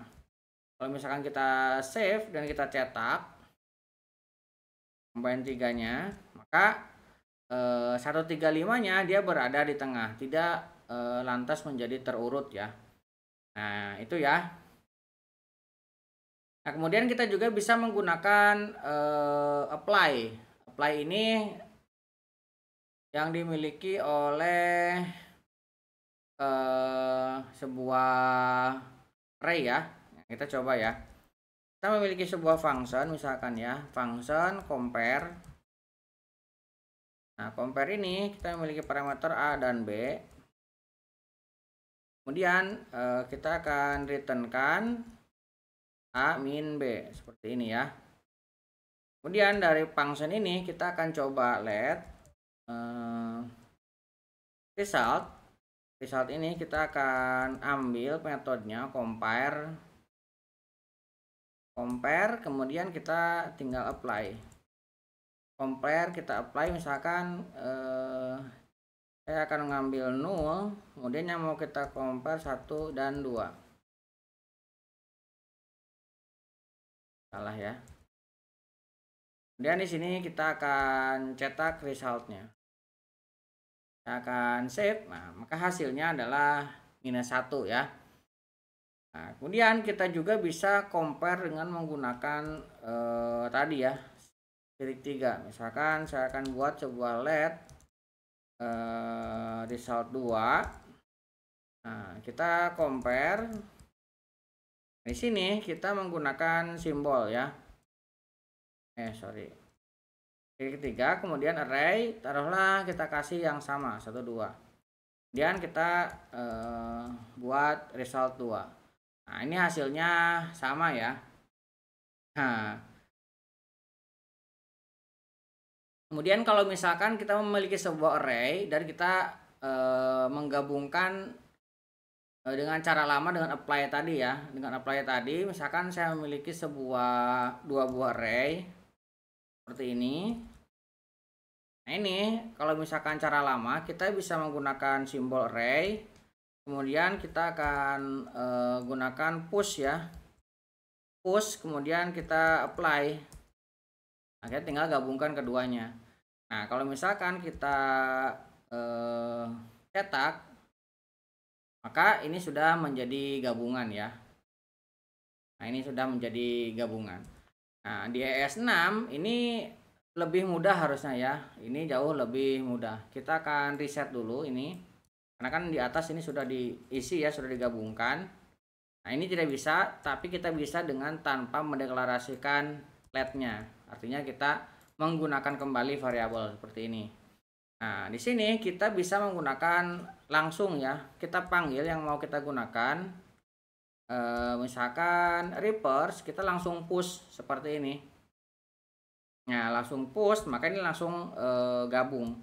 Kalau misalkan kita save dan kita cetak combine tiganya, maka Eh, satu 135-nya dia berada di tengah, tidak e, lantas menjadi terurut ya. Nah, itu ya. Nah, kemudian kita juga bisa menggunakan e, apply. Apply ini yang dimiliki oleh e, sebuah array ya. Nah, kita coba ya. Kita memiliki sebuah function misalkan ya, function compare Nah, compare ini kita memiliki parameter A dan B. Kemudian eh, kita akan returnkan A min B seperti ini ya. Kemudian dari function ini kita akan coba let eh, result. Result ini kita akan ambil metodenya compare compare kemudian kita tinggal apply compare kita apply misalkan eh, saya akan mengambil null kemudian yang mau kita compare 1 dan 2 salah ya kemudian di sini kita akan cetak resultnya kita akan save nah maka hasilnya adalah minus 1 ya nah, kemudian kita juga bisa compare dengan menggunakan eh, tadi ya titik tiga misalkan saya akan buat sebuah LED uh, result dua. nah kita compare di sini kita menggunakan simbol ya eh sorry titik tiga kemudian array taruhlah kita kasih yang sama satu dua kemudian kita uh, buat result dua. nah ini hasilnya sama ya nah Kemudian kalau misalkan kita memiliki sebuah array dan kita e, menggabungkan e, dengan cara lama dengan apply tadi ya, dengan apply tadi misalkan saya memiliki sebuah dua buah array seperti ini. Nah ini kalau misalkan cara lama kita bisa menggunakan simbol array, kemudian kita akan e, gunakan push ya, push kemudian kita apply akhirnya tinggal gabungkan keduanya nah kalau misalkan kita eh, cetak maka ini sudah menjadi gabungan ya nah ini sudah menjadi gabungan nah di ES6 ini lebih mudah harusnya ya ini jauh lebih mudah kita akan reset dulu ini karena kan di atas ini sudah diisi ya sudah digabungkan nah ini tidak bisa tapi kita bisa dengan tanpa mendeklarasikan LED nya Artinya kita menggunakan kembali variabel seperti ini. Nah, di sini kita bisa menggunakan langsung ya. Kita panggil yang mau kita gunakan. E, misalkan reverse, kita langsung push seperti ini. Nah, langsung push, maka ini langsung e, gabung.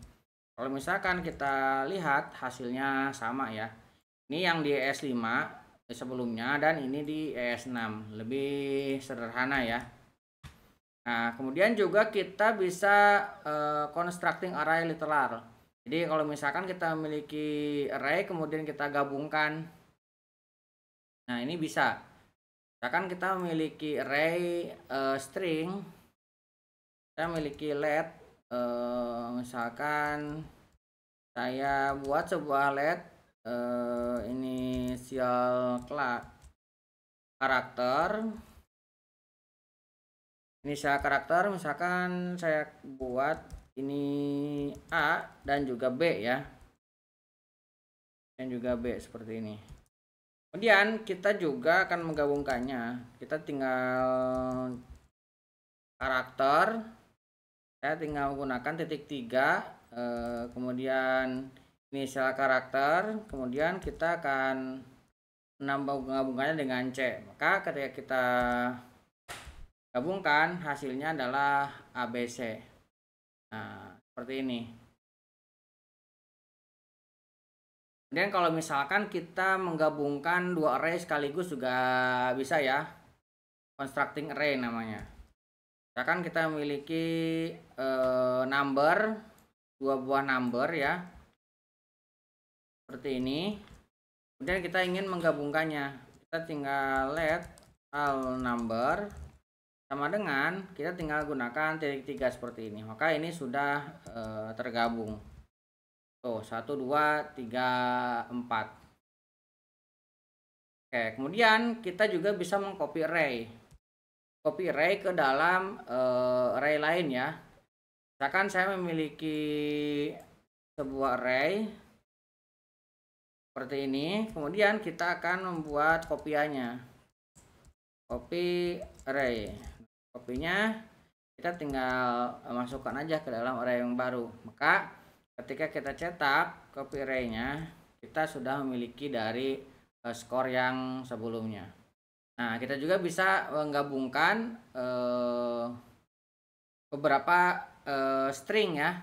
Kalau misalkan kita lihat hasilnya sama ya. Ini yang di e s 5 sebelumnya dan ini di e s 6 Lebih sederhana ya. Nah, kemudian juga kita bisa uh, constructing array literal. Jadi kalau misalkan kita memiliki array kemudian kita gabungkan. Nah, ini bisa. Misalkan kita memiliki array uh, string kita memiliki led uh, eh, misalkan saya buat sebuah led uh, inisial karakter ini saya karakter misalkan saya buat ini A dan juga B ya dan juga B seperti ini kemudian kita juga akan menggabungkannya kita tinggal karakter saya tinggal menggunakan titik tiga kemudian eh, kemudian inisial karakter kemudian kita akan menambah gabungannya dengan C maka ketika kita Gabungkan hasilnya adalah ABC. Nah, seperti ini. Kemudian kalau misalkan kita menggabungkan dua array sekaligus juga bisa ya. Constructing array namanya. Misalkan kita memiliki uh, number, dua buah number ya. Seperti ini. Kemudian kita ingin menggabungkannya. Kita tinggal let all number sama dengan kita tinggal gunakan titik tiga seperti ini maka ini sudah e, tergabung tuh satu dua tiga empat oke kemudian kita juga bisa mengcopy array copy array ke dalam e, array lain ya misalkan saya memiliki sebuah array seperti ini kemudian kita akan membuat kopiannya copy array kopinya kita tinggal eh, masukkan aja ke dalam array yang baru maka ketika kita cetak copy nya kita sudah memiliki dari uh, skor yang sebelumnya nah kita juga bisa menggabungkan uh, beberapa uh, string ya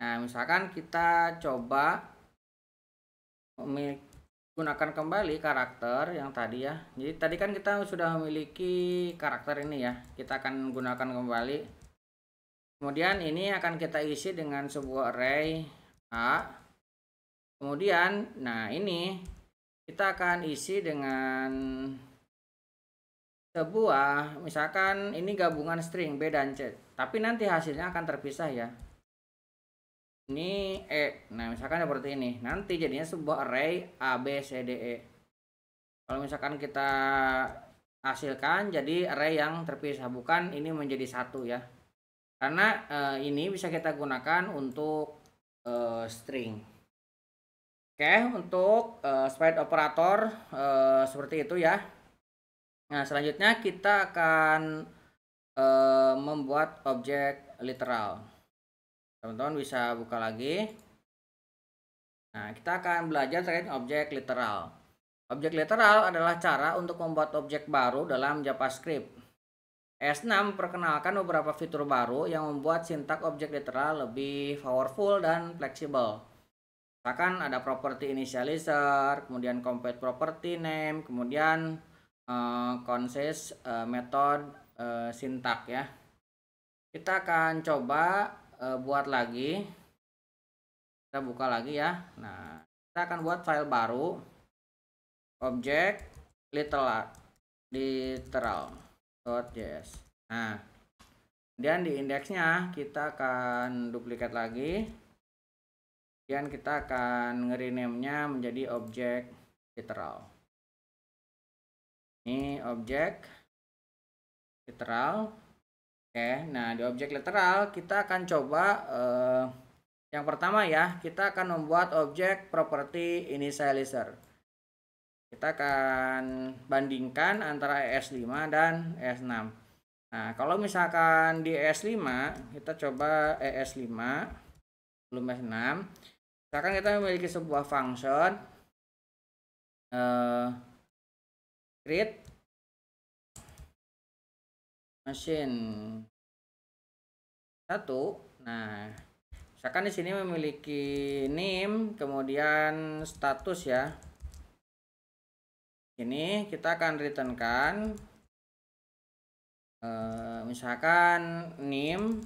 nah misalkan kita coba gunakan kembali karakter yang tadi ya jadi tadi kan kita sudah memiliki karakter ini ya kita akan gunakan kembali kemudian ini akan kita isi dengan sebuah array A kemudian nah ini kita akan isi dengan sebuah misalkan ini gabungan string B dan C tapi nanti hasilnya akan terpisah ya ini E. Nah, misalkan seperti ini. Nanti jadinya sebuah array A, B, C, D, E. Kalau misalkan kita hasilkan jadi array yang terpisah. Bukan ini menjadi satu ya. Karena e, ini bisa kita gunakan untuk e, string. Oke, untuk e, spread operator seperti itu ya. Nah, selanjutnya kita akan membuat objek literal teman-teman bisa buka lagi nah kita akan belajar terkait objek literal objek literal adalah cara untuk membuat objek baru dalam javascript S6 perkenalkan beberapa fitur baru yang membuat sintak objek literal lebih powerful dan fleksibel. Misalkan ada property initializer, kemudian compare property name, kemudian uh, consist uh, method uh, sintak ya. Kita akan coba Eh, buat lagi kita buka lagi ya nah kita akan buat file baru objek literal literal.js nah dan di indeksnya kita akan duplikat lagi dan kita akan ngerename nya menjadi objek literal ini objek literal Oke, nah di objek lateral kita akan coba uh, yang pertama ya, kita akan membuat objek property initializer. Kita akan bandingkan antara ES5 dan ES6. Nah, kalau misalkan di ES5, kita coba ES5 belum ES6. Misalkan kita memiliki sebuah function uh, create Mesin satu nah misalkan di sini memiliki nim, kemudian status ya ini kita akan returnkan e, misalkan nim,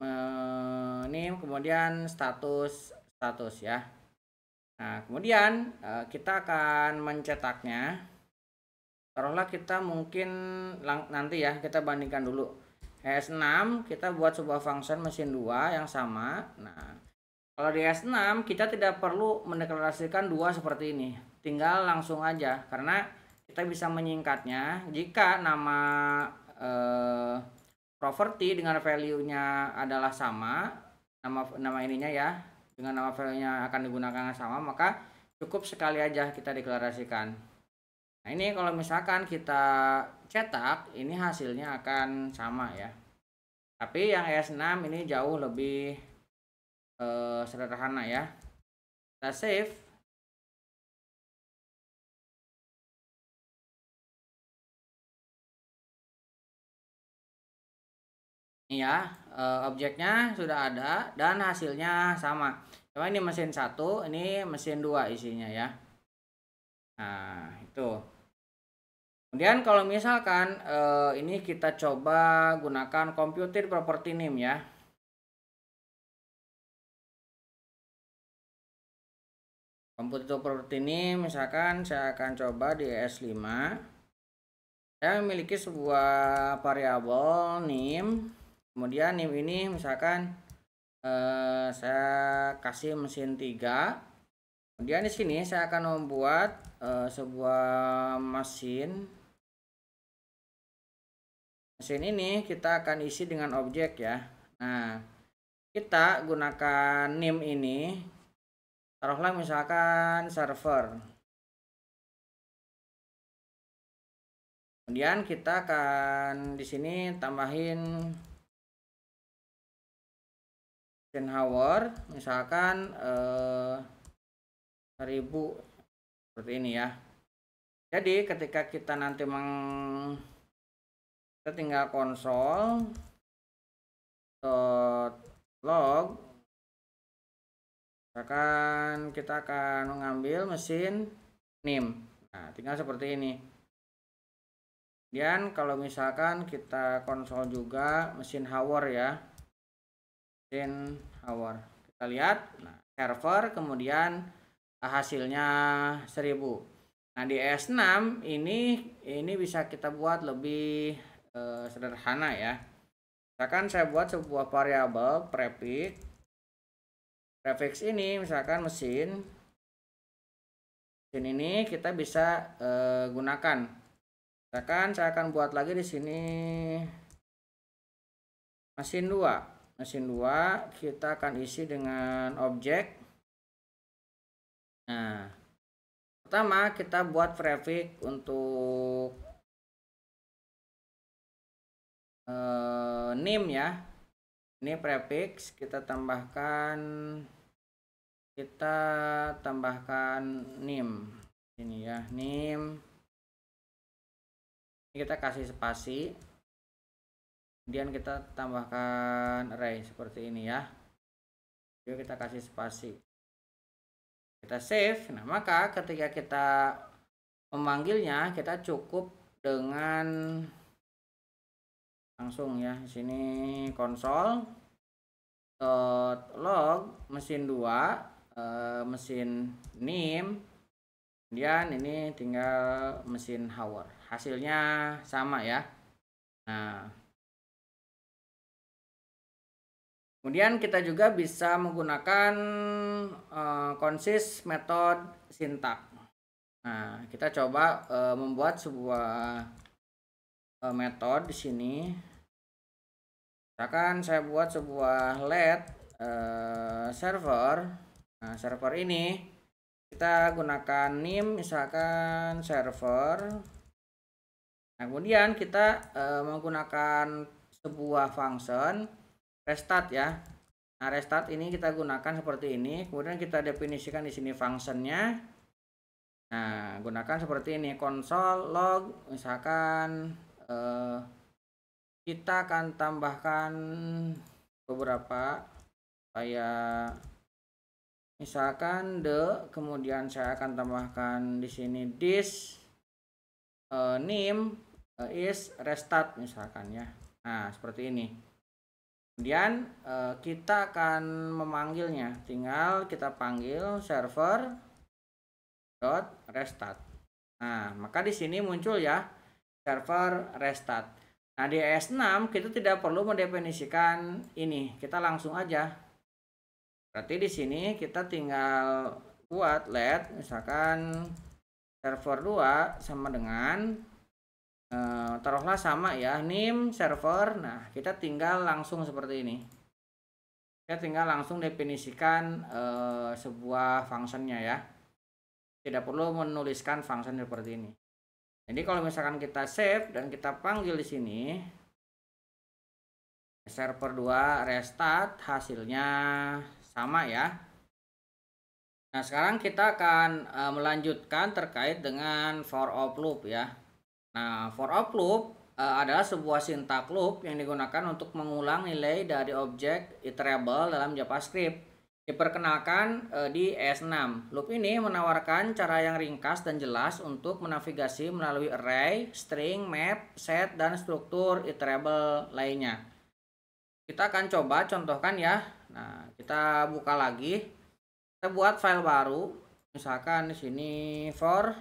e, eh, name kemudian status status ya nah kemudian eh, kita akan mencetaknya taruhlah kita mungkin nanti ya kita bandingkan dulu S6 kita buat sebuah function mesin 2 yang sama nah kalau di S6 kita tidak perlu mendeklarasikan dua seperti ini tinggal langsung aja karena kita bisa menyingkatnya jika nama eh, property dengan value-nya adalah sama nama nama ininya ya dengan nama value-nya akan digunakan sama maka cukup sekali aja kita deklarasikan Nah ini kalau misalkan kita cetak ini hasilnya akan sama ya. Tapi yang s 6 ini jauh lebih eh, sederhana ya. Kita save. ya, eh, objeknya sudah ada dan hasilnya sama. Cuma ini mesin satu, ini mesin dua isinya ya. Nah, itu. Kemudian kalau misalkan eh, ini kita coba gunakan computer property name ya. Computer property name misalkan saya akan coba di S5. Saya memiliki sebuah variabel name. Kemudian name ini misalkan eh, saya kasih mesin 3. Kemudian di sini saya akan membuat uh, sebuah mesin mesin ini kita akan isi dengan objek ya nah kita gunakan nim ini taruhlah misalkan server kemudian kita akan di sini tambahin mesin hour misalkan eh, 1000 seperti ini ya jadi ketika kita nanti meng kita tinggal konsol dot log akan kita akan mengambil mesin nim nah tinggal seperti ini dan kalau misalkan kita konsol juga mesin hour ya mesin hour kita lihat nah server kemudian hasilnya 1000 nah di S6 ini ini bisa kita buat lebih Eh, sederhana ya misalkan saya buat sebuah variabel prefix prefix ini misalkan mesin mesin ini kita bisa eh, gunakan misalkan saya akan buat lagi di sini mesin 2 mesin 2 kita akan isi dengan objek nah pertama kita buat prefix untuk uh, eh, name ya ini prefix kita tambahkan kita tambahkan name ini ya name ini kita kasih spasi kemudian kita tambahkan array seperti ini ya yuk kita kasih spasi kita save nah maka ketika kita memanggilnya kita cukup dengan langsung ya sini konsol eh, log mesin 2 eh, mesin nim kemudian ini tinggal mesin hour hasilnya sama ya nah kemudian kita juga bisa menggunakan uh, eh, method metode sintak nah kita coba uh, membuat sebuah uh, metode di sini misalkan nah, saya buat sebuah led uh, server nah server ini kita gunakan nim misalkan server nah kemudian kita uh, menggunakan sebuah function restart ya nah restart ini kita gunakan seperti ini kemudian kita definisikan di sini functionnya nah gunakan seperti ini console log misalkan uh, kita akan tambahkan beberapa kayak misalkan the kemudian saya akan tambahkan di sini this uh, e, name uh, is restart misalkan ya nah seperti ini kemudian uh, kita akan memanggilnya tinggal kita panggil server dot restart nah maka di sini muncul ya server restart Nah, di S6 kita tidak perlu mendefinisikan ini. Kita langsung aja. Berarti di sini kita tinggal buat let misalkan server 2 sama dengan e, taruhlah sama ya nim server. Nah, kita tinggal langsung seperti ini. Kita tinggal langsung definisikan e, sebuah functionnya ya. Tidak perlu menuliskan function seperti ini. Jadi kalau misalkan kita save dan kita panggil di sini server 2 restart hasilnya sama ya. Nah, sekarang kita akan eh, melanjutkan terkait dengan for of loop ya. Nah, for of loop eh, adalah sebuah sintak loop yang digunakan untuk mengulang nilai dari objek iterable dalam JavaScript. Diperkenalkan uh, di e s 6 Loop ini menawarkan cara yang ringkas dan jelas untuk menavigasi melalui array, string, map, set, dan struktur iterable lainnya. Kita akan coba contohkan ya. Nah, kita buka lagi. Kita buat file baru. Misalkan di sini for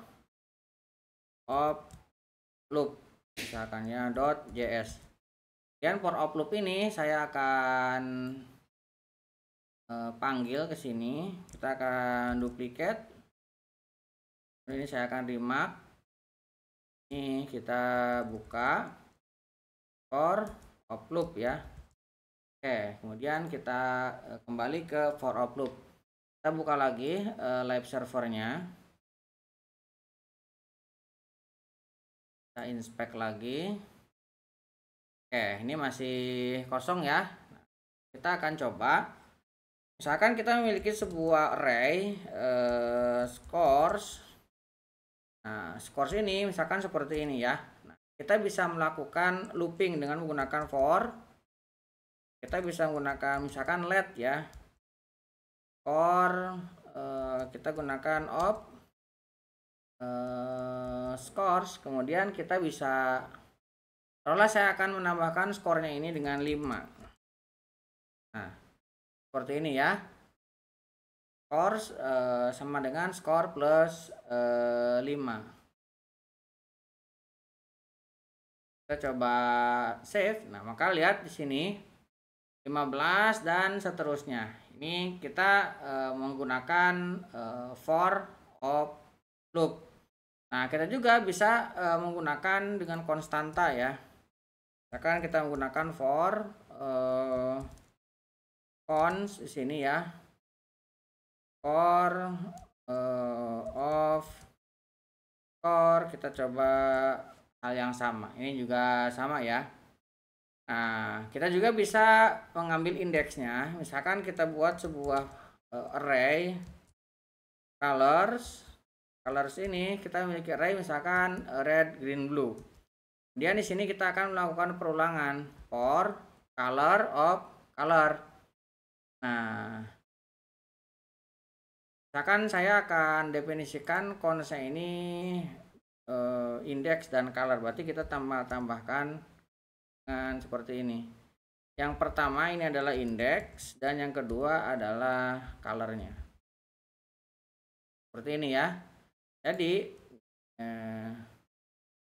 op loop. Misalkan ya .js. Dan for op loop ini saya akan Eh, panggil ke sini kita akan duplikat ini saya akan remark ini kita buka for of loop ya oke kemudian kita eh, kembali ke for of loop kita buka lagi eh, live servernya kita inspect lagi oke ini masih kosong ya kita akan coba Misalkan kita memiliki sebuah array uh, scores. Nah, scores ini misalkan seperti ini ya. Nah, kita bisa melakukan looping dengan menggunakan for. Kita bisa menggunakan misalkan let ya. For uh, kita gunakan op uh, scores. Kemudian kita bisa kalau saya akan menambahkan skornya ini dengan 5. Nah, seperti ini ya skor uh, sama dengan skor plus uh, eh, 5 kita coba save nah maka lihat di sini 15 dan seterusnya ini kita uh, menggunakan uh, for of loop Nah, kita juga bisa uh, menggunakan dengan konstanta ya. akan kita menggunakan for uh, cons di sini ya core uh, of core kita coba hal yang sama ini juga sama ya nah kita juga bisa mengambil indeksnya misalkan kita buat sebuah uh, array colors colors ini kita memiliki array misalkan red green blue kemudian di sini kita akan melakukan perulangan for color of color Nah, misalkan saya akan definisikan konsep ini eh, indeks dan color. Berarti kita tambah tambahkan dengan seperti ini. Yang pertama ini adalah indeks dan yang kedua adalah colornya. Seperti ini ya. Jadi eh,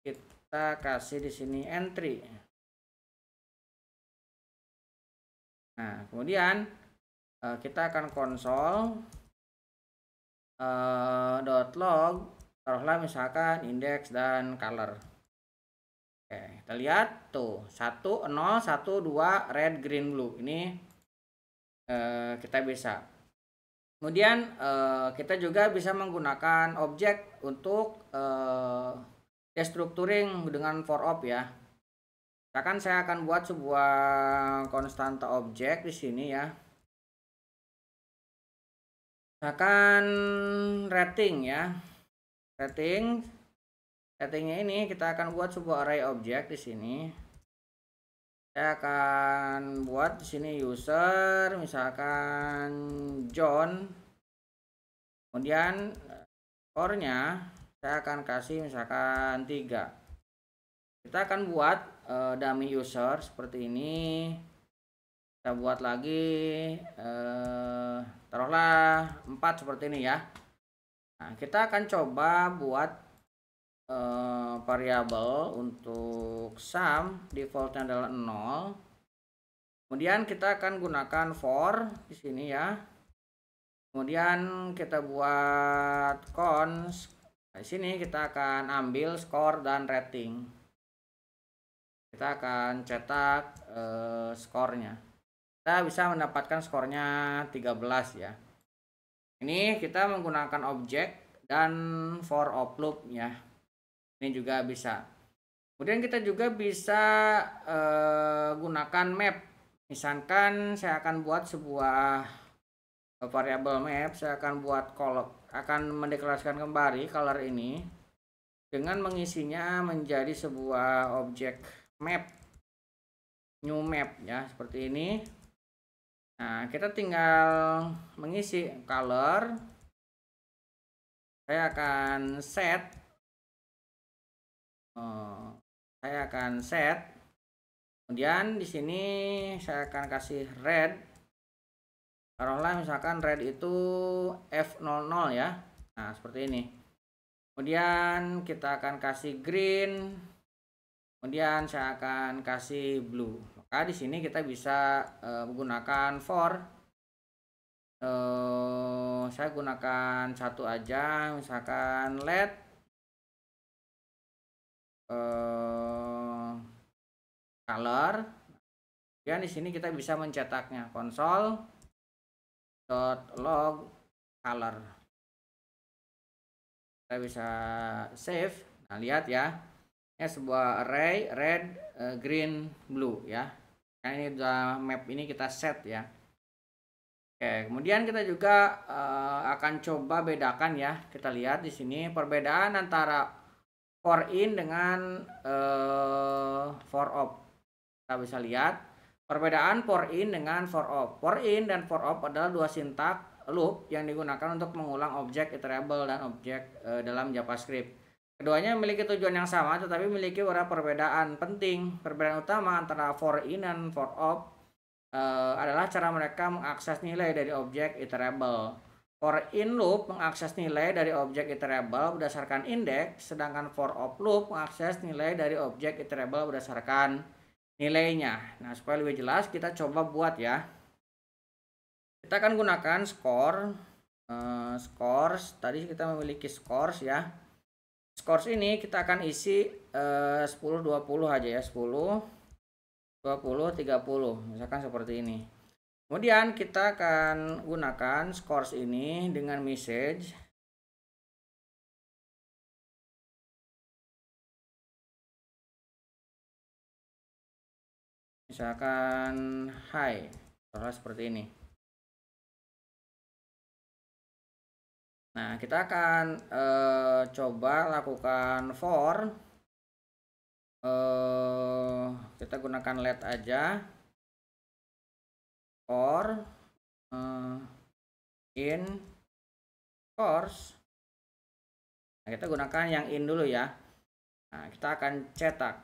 kita kasih di sini entry. Nah, kemudian uh, kita akan konsol uh, dot log taruhlah misalkan indeks dan color oke kita lihat tuh 1 0 1 2 red green blue ini uh, kita bisa kemudian uh, kita juga bisa menggunakan objek untuk uh, destructuring dengan for op ya akan saya akan buat sebuah konstanta objek di sini ya akan rating ya rating ratingnya ini kita akan buat sebuah array objek di sini saya akan buat di sini user misalkan John kemudian skornya eh, saya akan kasih misalkan tiga kita akan buat uh, dummy user seperti ini kita buat lagi eh, taruhlah 4 seperti ini ya nah, kita akan coba buat eh, variabel untuk sum defaultnya adalah 0 kemudian kita akan gunakan for di sini ya kemudian kita buat cons Nah, di sini kita akan ambil skor dan rating. Kita akan cetak eh, skornya kita bisa mendapatkan skornya 13 ya ini kita menggunakan objek dan for loop ya ini juga bisa kemudian kita juga bisa uh, gunakan map misalkan saya akan buat sebuah eh, variable map saya akan buat kolok akan mendeklarasikan kembali color ini dengan mengisinya menjadi sebuah objek map new map ya seperti ini Nah, kita tinggal mengisi color. Saya akan set. Oh, saya akan set. Kemudian di sini saya akan kasih red. Taruhlah misalkan red itu F00 ya. Nah, seperti ini. Kemudian kita akan kasih green. Kemudian saya akan kasih blue maka di sini kita bisa uh, menggunakan for uh, saya gunakan satu aja misalkan led uh, eh, color kemudian di sini kita bisa mencetaknya konsol dot log color kita bisa save nah lihat ya ini sebuah array red green blue ya Nah, ini sudah map ini kita set ya. Oke, kemudian kita juga uh, akan coba bedakan ya. Kita lihat di sini perbedaan antara for in dengan uh, for op. Kita bisa lihat perbedaan for in dengan for op. For in dan for op adalah dua sintak loop yang digunakan untuk mengulang objek iterable dan objek uh, dalam JavaScript. Keduanya memiliki tujuan yang sama tetapi memiliki beberapa perbedaan penting. Perbedaan utama antara for in dan for of uh, eh, adalah cara mereka mengakses nilai dari objek iterable. For in loop mengakses nilai dari objek iterable berdasarkan indeks, sedangkan for of loop mengakses nilai dari objek iterable berdasarkan nilainya. Nah, supaya lebih jelas kita coba buat ya. Kita akan gunakan score uh, scores. Tadi kita memiliki scores ya scores ini kita akan isi uh, 10 20 aja ya 10 20 30 misalkan seperti ini kemudian kita akan gunakan scores ini dengan message misalkan high seperti ini Nah, kita akan uh, coba lakukan for uh, kita gunakan let aja for uh, in course. Nah, kita gunakan yang in dulu ya. Nah, kita akan cetak.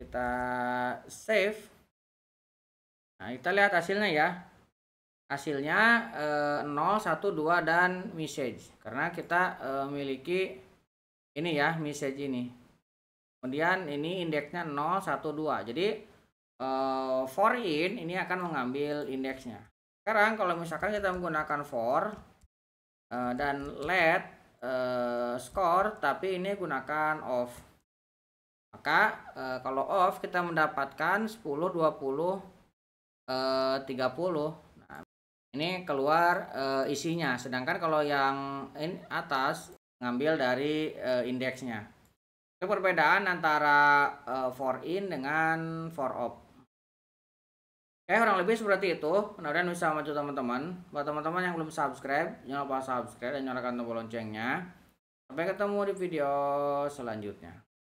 Kita save. Nah, kita lihat hasilnya ya hasilnya e, 0, 1, 2 dan message karena kita e, miliki ini ya message ini kemudian ini indeksnya 0, 1, 2 jadi e, for in ini akan mengambil indeksnya sekarang kalau misalkan kita menggunakan for e, dan let e, score tapi ini gunakan off maka e, kalau off kita mendapatkan 10, 20, e, 30 ini keluar e, isinya sedangkan kalau yang in atas ngambil dari e, eh, indeksnya itu perbedaan antara e, for in dengan for op oke kurang lebih seperti itu Kemudian bisa maju teman-teman buat teman-teman yang belum subscribe jangan lupa subscribe dan nyalakan tombol loncengnya sampai ketemu di video selanjutnya